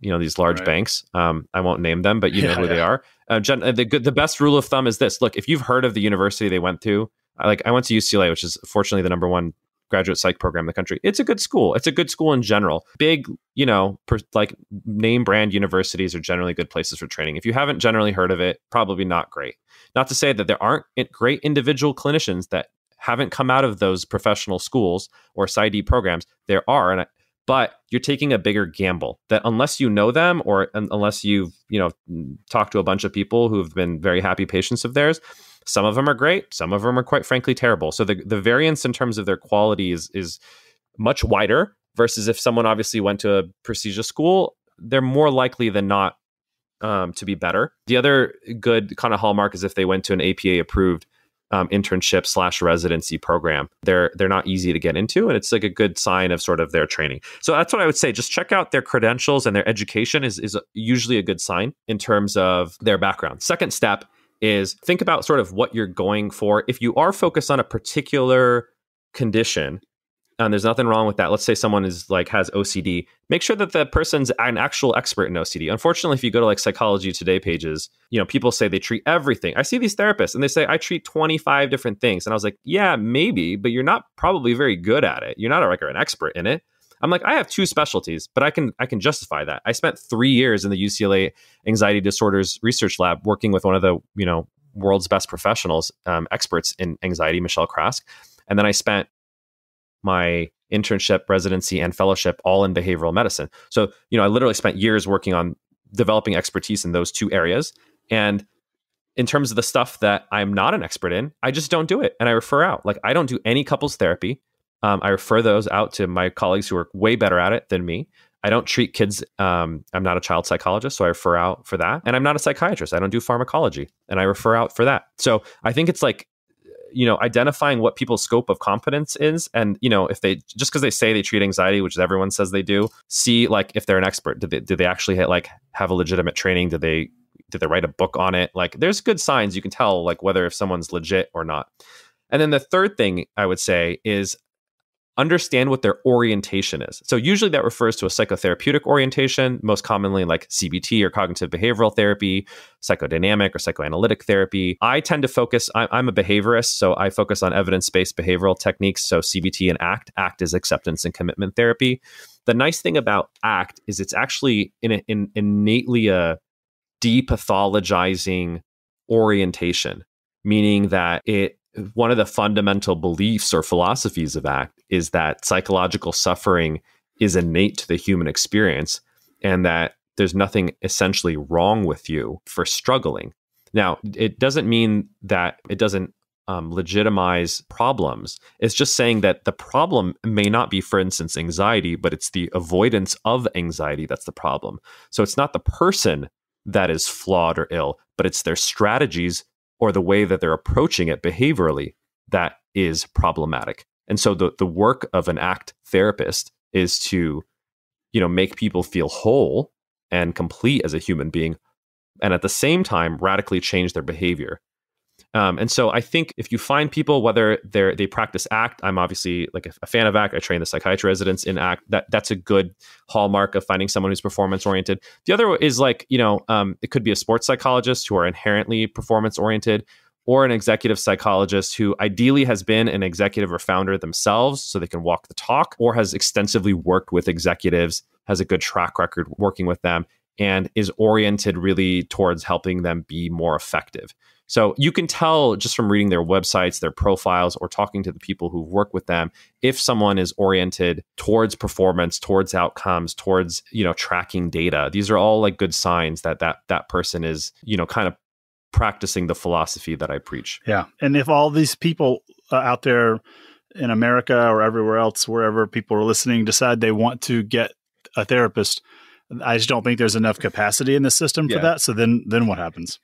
you know these large right. banks. Um, I won't name them, but you know yeah, who yeah. they are. Uh, gen- uh, the good, the best rule of thumb is this: look, if you've heard of the university they went to, like I went to UCLA, which is fortunately the number one graduate psych program in the country. It's a good school. It's a good school in general. Big, you know, per, like name brand universities are generally good places for training. If you haven't generally heard of it, probably not great. Not to say that there aren't great individual clinicians that haven't come out of those professional schools or PsyD programs. There are, and but you're taking a bigger gamble that unless you know them or unless you've you know talked to a bunch of people who have been very happy patients of theirs some of them are great some of them are quite frankly terrible so the, the variance in terms of their quality is is much wider versus if someone obviously went to a prestigious school they're more likely than not um, to be better the other good kind of hallmark is if they went to an apa approved um, internship slash residency program. They're they're not easy to get into, and it's like a good sign of sort of their training. So that's what I would say. Just check out their credentials and their education is is usually a good sign in terms of their background. Second step is think about sort of what you're going for. If you are focused on a particular condition, and uh, there's nothing wrong with that. Let's say someone is like has OCD. Make sure that the person's an actual expert in OCD. Unfortunately, if you go to like psychology today pages, you know, people say they treat everything. I see these therapists and they say I treat 25 different things. And I was like, "Yeah, maybe, but you're not probably very good at it. You're not like an expert in it." I'm like, "I have two specialties, but I can I can justify that. I spent 3 years in the UCLA Anxiety Disorders Research Lab working with one of the, you know, world's best professionals, um, experts in anxiety, Michelle Krask. And then I spent my internship, residency, and fellowship all in behavioral medicine. So, you know, I literally spent years working on developing expertise in those two areas. And in terms of the stuff that I'm not an expert in, I just don't do it and I refer out. Like, I don't do any couples therapy. Um, I refer those out to my colleagues who are way better at it than me. I don't treat kids. Um, I'm not a child psychologist, so I refer out for that. And I'm not a psychiatrist. I don't do pharmacology, and I refer out for that. So I think it's like you know identifying what people's scope of competence is and you know if they just because they say they treat anxiety which everyone says they do see like if they're an expert do they, do they actually hit, like have a legitimate training do they did they write a book on it like there's good signs you can tell like whether if someone's legit or not and then the third thing i would say is understand what their orientation is. So usually that refers to a psychotherapeutic orientation, most commonly like CBT or cognitive behavioral therapy, psychodynamic or psychoanalytic therapy. I tend to focus, I'm a behaviorist, so I focus on evidence-based behavioral techniques. So CBT and ACT, ACT is acceptance and commitment therapy. The nice thing about ACT is it's actually in, a, in innately a depathologizing orientation, meaning that it one of the fundamental beliefs or philosophies of ACT is that psychological suffering is innate to the human experience and that there's nothing essentially wrong with you for struggling. Now, it doesn't mean that it doesn't um, legitimize problems. It's just saying that the problem may not be, for instance, anxiety, but it's the avoidance of anxiety that's the problem. So it's not the person that is flawed or ill, but it's their strategies or the way that they're approaching it behaviorally that is problematic. And so the the work of an act therapist is to you know make people feel whole and complete as a human being and at the same time radically change their behavior um, and so I think if you find people, whether they they practice ACT, I'm obviously like a, a, fan of ACT. I train the psychiatry residents in ACT. That that's a good hallmark of finding someone who's performance oriented. The other is like you know um, it could be a sports psychologist who are inherently performance oriented. Or an executive psychologist who ideally has been an executive or founder themselves so they can walk the talk, or has extensively worked with executives, has a good track record working with them, and is oriented really towards helping them be more effective. So you can tell just from reading their websites, their profiles, or talking to the people who work with them if someone is oriented towards performance, towards outcomes, towards you know tracking data. These are all like good signs that that that person is you know kind of practicing the philosophy that I preach. Yeah, and if all these people uh, out there in America or everywhere else, wherever people are listening, decide they want to get a therapist. I just don't think there's enough capacity in the system for yeah. that. So then, then what happens?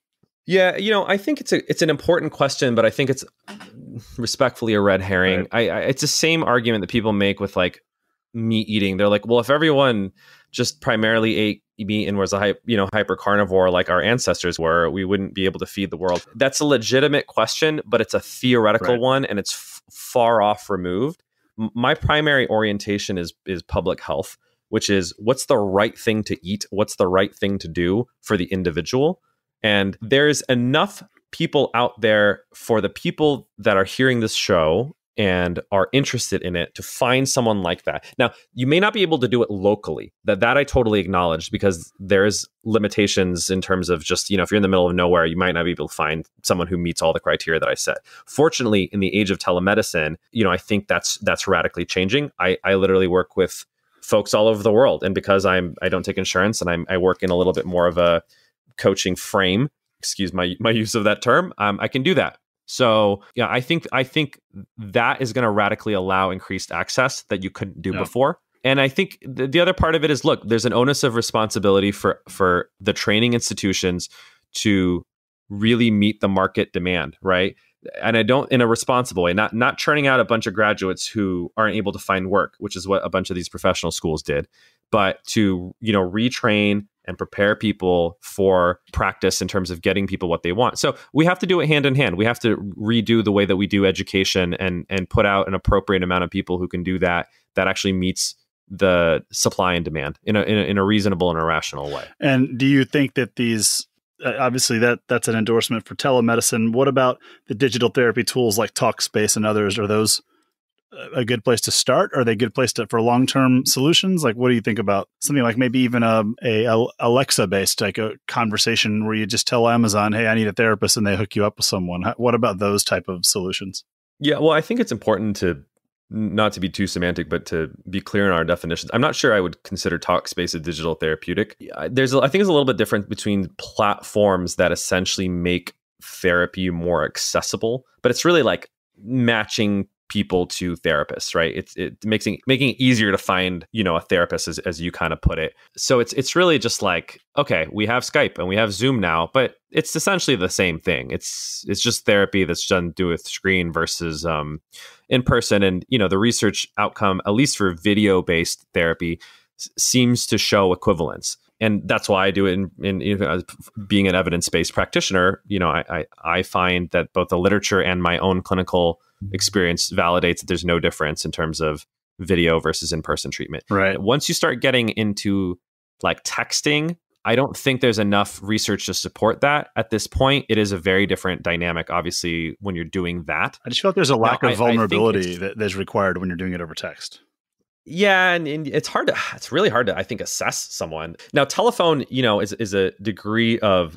Yeah, you know, I think it's a it's an important question, but I think it's respectfully a red herring. Right. I, I, it's the same argument that people make with like meat eating. They're like, well, if everyone just primarily ate meat and was a you know hyper carnivore like our ancestors were, we wouldn't be able to feed the world. That's a legitimate question, but it's a theoretical right. one, and it's far off removed. M my primary orientation is is public health, which is what's the right thing to eat, what's the right thing to do for the individual and there's enough people out there for the people that are hearing this show and are interested in it to find someone like that. Now, you may not be able to do it locally. That that I totally acknowledge because there's limitations in terms of just, you know, if you're in the middle of nowhere, you might not be able to find someone who meets all the criteria that I set. Fortunately, in the age of telemedicine, you know, I think that's that's radically changing. I I literally work with folks all over the world and because I'm I don't take insurance and I'm I work in a little bit more of a coaching frame, excuse my my use of that term, um, I can do that. So yeah, I think I think that is going to radically allow increased access that you couldn't do yeah. before. And I think the, the other part of it is look, there's an onus of responsibility for for the training institutions to really meet the market demand, right? and I don't in a responsible way, not not churning out a bunch of graduates who aren't able to find work, which is what a bunch of these professional schools did, but to you know retrain and prepare people for practice in terms of getting people what they want. So we have to do it hand in hand. We have to redo the way that we do education and and put out an appropriate amount of people who can do that that actually meets the supply and demand in a in a, in a reasonable and a rational way. And do you think that these uh, obviously that that's an endorsement for telemedicine. What about the digital therapy tools like Talkspace and others? Are those a good place to start? Are they a good place to, for long term solutions? Like, what do you think about something like maybe even um, a, a Alexa based like a conversation where you just tell Amazon, "Hey, I need a therapist," and they hook you up with someone? What about those type of solutions? Yeah, well, I think it's important to not to be too semantic, but to be clear in our definitions, I'm not sure I would consider Talkspace a digital therapeutic. There's, I think, it's a little bit different between platforms that essentially make therapy more accessible, but it's really like matching people to therapists, right? It's it makes it, making it easier to find, you know, a therapist as, as you kind of put it. So it's it's really just like, okay, we have Skype and we have Zoom now, but it's essentially the same thing. It's it's just therapy that's done through with screen versus um in person and you know, the research outcome at least for video-based therapy s- seems to show equivalence and that's why I do it in, in, in being an evidence based practitioner. You know, I, I, I find that both the literature and my own clinical experience validates that there's no difference in terms of video versus in-person treatment. Right. Once you start getting into like texting, I don't think there's enough research to support that at this point. It is a very different dynamic, obviously, when you're doing that. I just feel like there's a lack now, of vulnerability I, I that, that's required when you're doing it over text. Yeah, and, and, it's hard to it's really hard to I think assess someone. Now telephone, you know, is is a degree of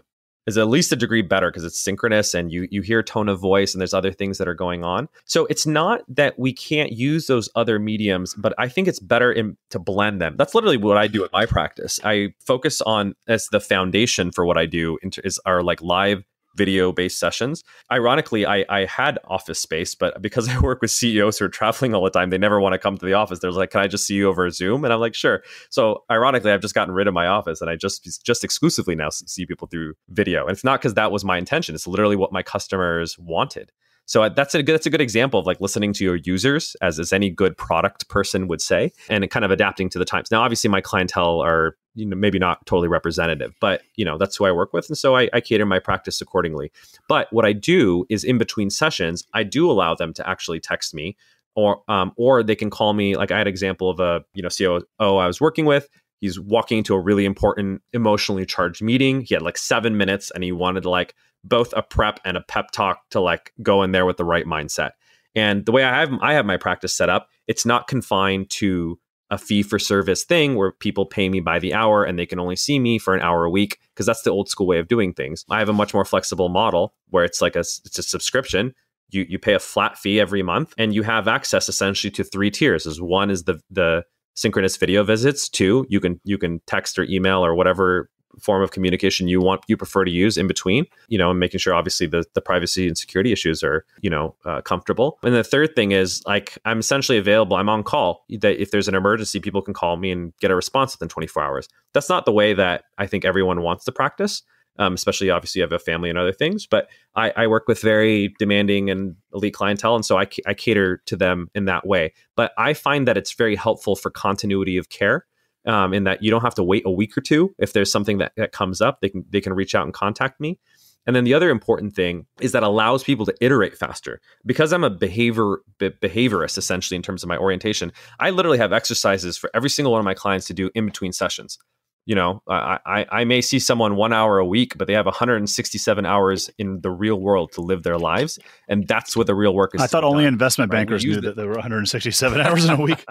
is at least a degree better because it's synchronous and you you hear tone of voice and there's other things that are going on. So it's not that we can't use those other mediums, but I think it's better in, to blend them. That's literally what I do in my practice. I focus on as the foundation for what I do is our like live video based sessions. Ironically, I, I had office space, but because I work with CEOs who are traveling all the time, they never want to come to the office. They're like, can I just see you over Zoom? And I'm like, sure. So ironically, I've just gotten rid of my office and I just, just exclusively now see people through video. And it's not because that was my intention. It's literally what my customers wanted. So uh, that's a good, that's a good example of like listening to your users, as as any good product person would say, and kind of adapting to the times. Now, obviously, my clientele are you know maybe not totally representative, but you know that's who I work with, and so I, I cater my practice accordingly. But what I do is in between sessions, I do allow them to actually text me, or um, or they can call me. Like I had an example of a you know CEO I was working with he's walking into a really important emotionally charged meeting he had like seven minutes and he wanted to like both a prep and a pep talk to like go in there with the right mindset. And the way I have I have my practice set up, it's not confined to a fee for service thing where people pay me by the hour and they can only see me for an hour a week because that's the old school way of doing things. I have a much more flexible model where it's like a it's a subscription. You you pay a flat fee every month and you have access essentially to three tiers. Is one is the the synchronous video visits, two you can you can text or email or whatever form of communication you want you prefer to use in between you know and making sure obviously the, the privacy and security issues are you know uh, comfortable and the third thing is like i'm essentially available i'm on call that if there's an emergency people can call me and get a response within 24 hours that's not the way that i think everyone wants to practice um, especially obviously you have a family and other things. But I, I, work with very demanding and elite clientele, and so I, I cater to them in that way. But I find that it's very helpful for continuity of care um, in that you don't have to wait a week or two. If there's something that, that comes up, they can they can reach out and contact me. And then the other important thing is that allows people to iterate faster. Because I'm a behavior behaviorist essentially in terms of my orientation, I literally have exercises for every single one of my clients to do in between sessions you know, I, I, I may see someone one hour a week, but they have 167 hours in the real world to live their lives, and that's what the real work is. I thought only investment right? bankers knew the- that there were 167 hours in a week.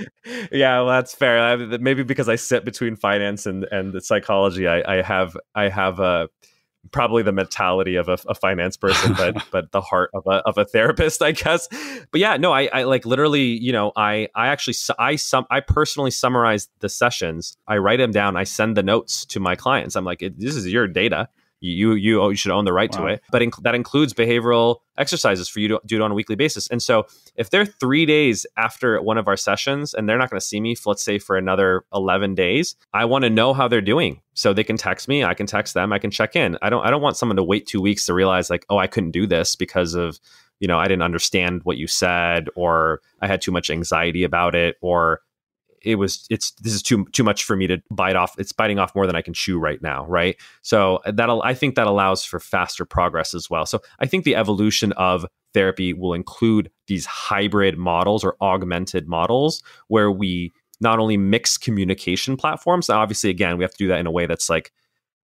yeah, well, that's fair. I, maybe because I sit between finance and and psychology, I, I have I have a uh, probably the mentality of a, a finance person, but but the heart of a of a therapist, I guess. But yeah, no, I, I like literally, you know, I I actually I sum I personally summarize the sessions. I write them down. I send the notes to my clients. I'm like, this is your data you you you should own the right wow. to it but inc- that includes behavioral exercises for you to do it on a weekly basis and so if they're three days after one of our sessions and they're not going to see me for, let's say for another 11 days i want to know how they're doing so they can text me i can text them i can check in i don't i don't want someone to wait two weeks to realize like oh i couldn't do this because of you know i didn't understand what you said or i had too much anxiety about it or it was it's this is too too much for me to bite off. It's biting off more than I can chew right now, right? So uh, that'll I think that allows for faster progress as well. So I think the evolution of therapy will include these hybrid models or augmented models where we not only mix communication platforms. Now obviously, again, we have to do that in a way that's like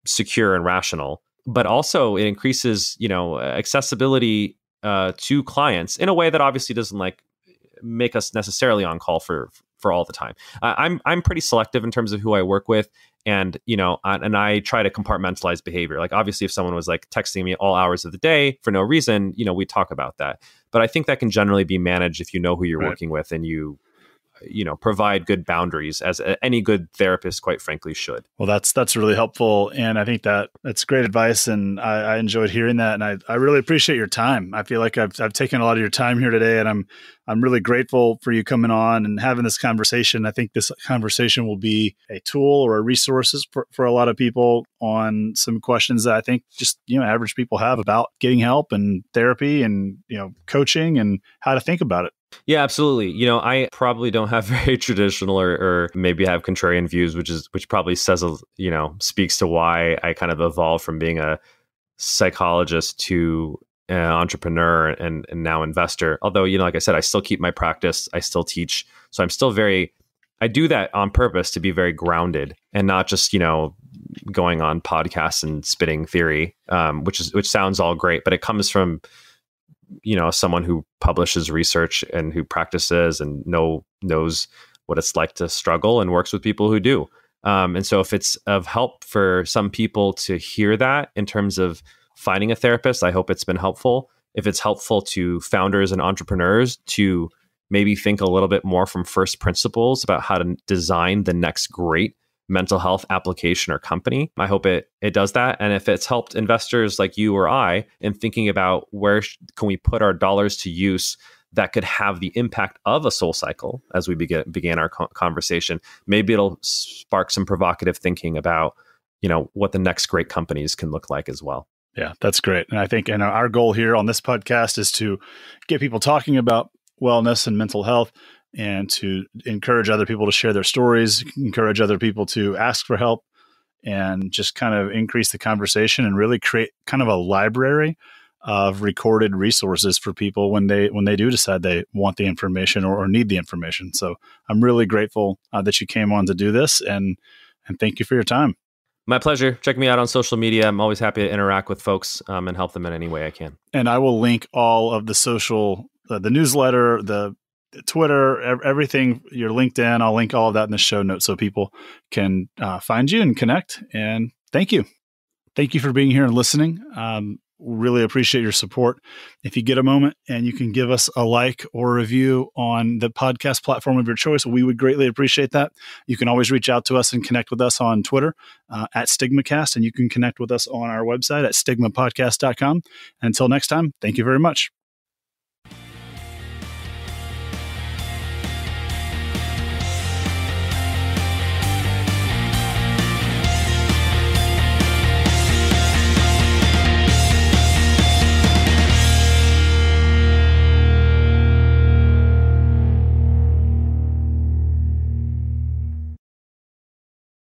secure and rational, but also it increases you know accessibility uh, to clients in a way that obviously doesn't like make us necessarily on call for for all the time. Uh, I'm I'm pretty selective in terms of who I work with, and you know, and I try to compartmentalize behavior. Like obviously, if someone was like texting me all hours of the day for no reason, you know, we talk about that. But I think that can generally be managed if you know who you're right. working with and you you know provide good boundaries as any good therapist quite frankly should well that's that's really helpful and i think that that's great advice and i, I enjoyed hearing that and I, I really appreciate your time i feel like I've, I've taken a lot of your time here today and i'm i'm really grateful for you coming on and having this conversation i think this conversation will be a tool or a resources for, for a lot of people on some questions that i think just you know average people have about getting help and therapy and you know coaching and how to think about it yeah, absolutely. You know, I probably don't have very traditional or, or, maybe have contrarian views, which is which probably says you know speaks to why I kind of evolved from being a psychologist to an entrepreneur and, and now investor. Although you know, like I said, I still keep my practice, I still teach, so I'm still very. I do that on purpose to be very grounded and not just you know going on podcasts and spitting theory, um, which is which sounds all great, but it comes from you know someone who publishes research and who practices and know knows what it's like to struggle and works with people who do. Um, and so, if it's of help for some people to hear that in terms of finding a therapist, I hope it's been helpful. If it's helpful to founders and entrepreneurs to maybe think a little bit more from first principles about how to design the next great mental health application or company. I hope it it does that and if it's helped investors like you or I in thinking about where sh- can we put our dollars to use that could have the impact of a soul cycle as we begin, began our co- conversation, maybe it'll spark some provocative thinking about you know what the next great companies can look like as well. Yeah, that's great. And I think and our goal here on this podcast is to get people talking about wellness and mental health and to encourage other people to share their stories, encourage other people to ask for help, and just kind of increase the conversation and really create kind of a library of recorded resources for people when they when they do decide they want the information or, or need the information. So I'm really grateful uh, that you came on to do this and and thank you for your time. My pleasure. Check me out on social media. I'm always happy to interact with folks um, and help them in any way I can. And I will link all of the social, uh, the newsletter, the Twitter, everything, your LinkedIn. I'll link all of that in the show notes so people can uh, find you and connect. And thank you. Thank you for being here and listening. Um, really appreciate your support. If you get a moment and you can give us a like or review on the podcast platform of your choice, we would greatly appreciate that. You can always reach out to us and connect with us on Twitter uh, at StigmaCast, and you can connect with us on our website at stigmapodcast.com. And until next time, thank you very much.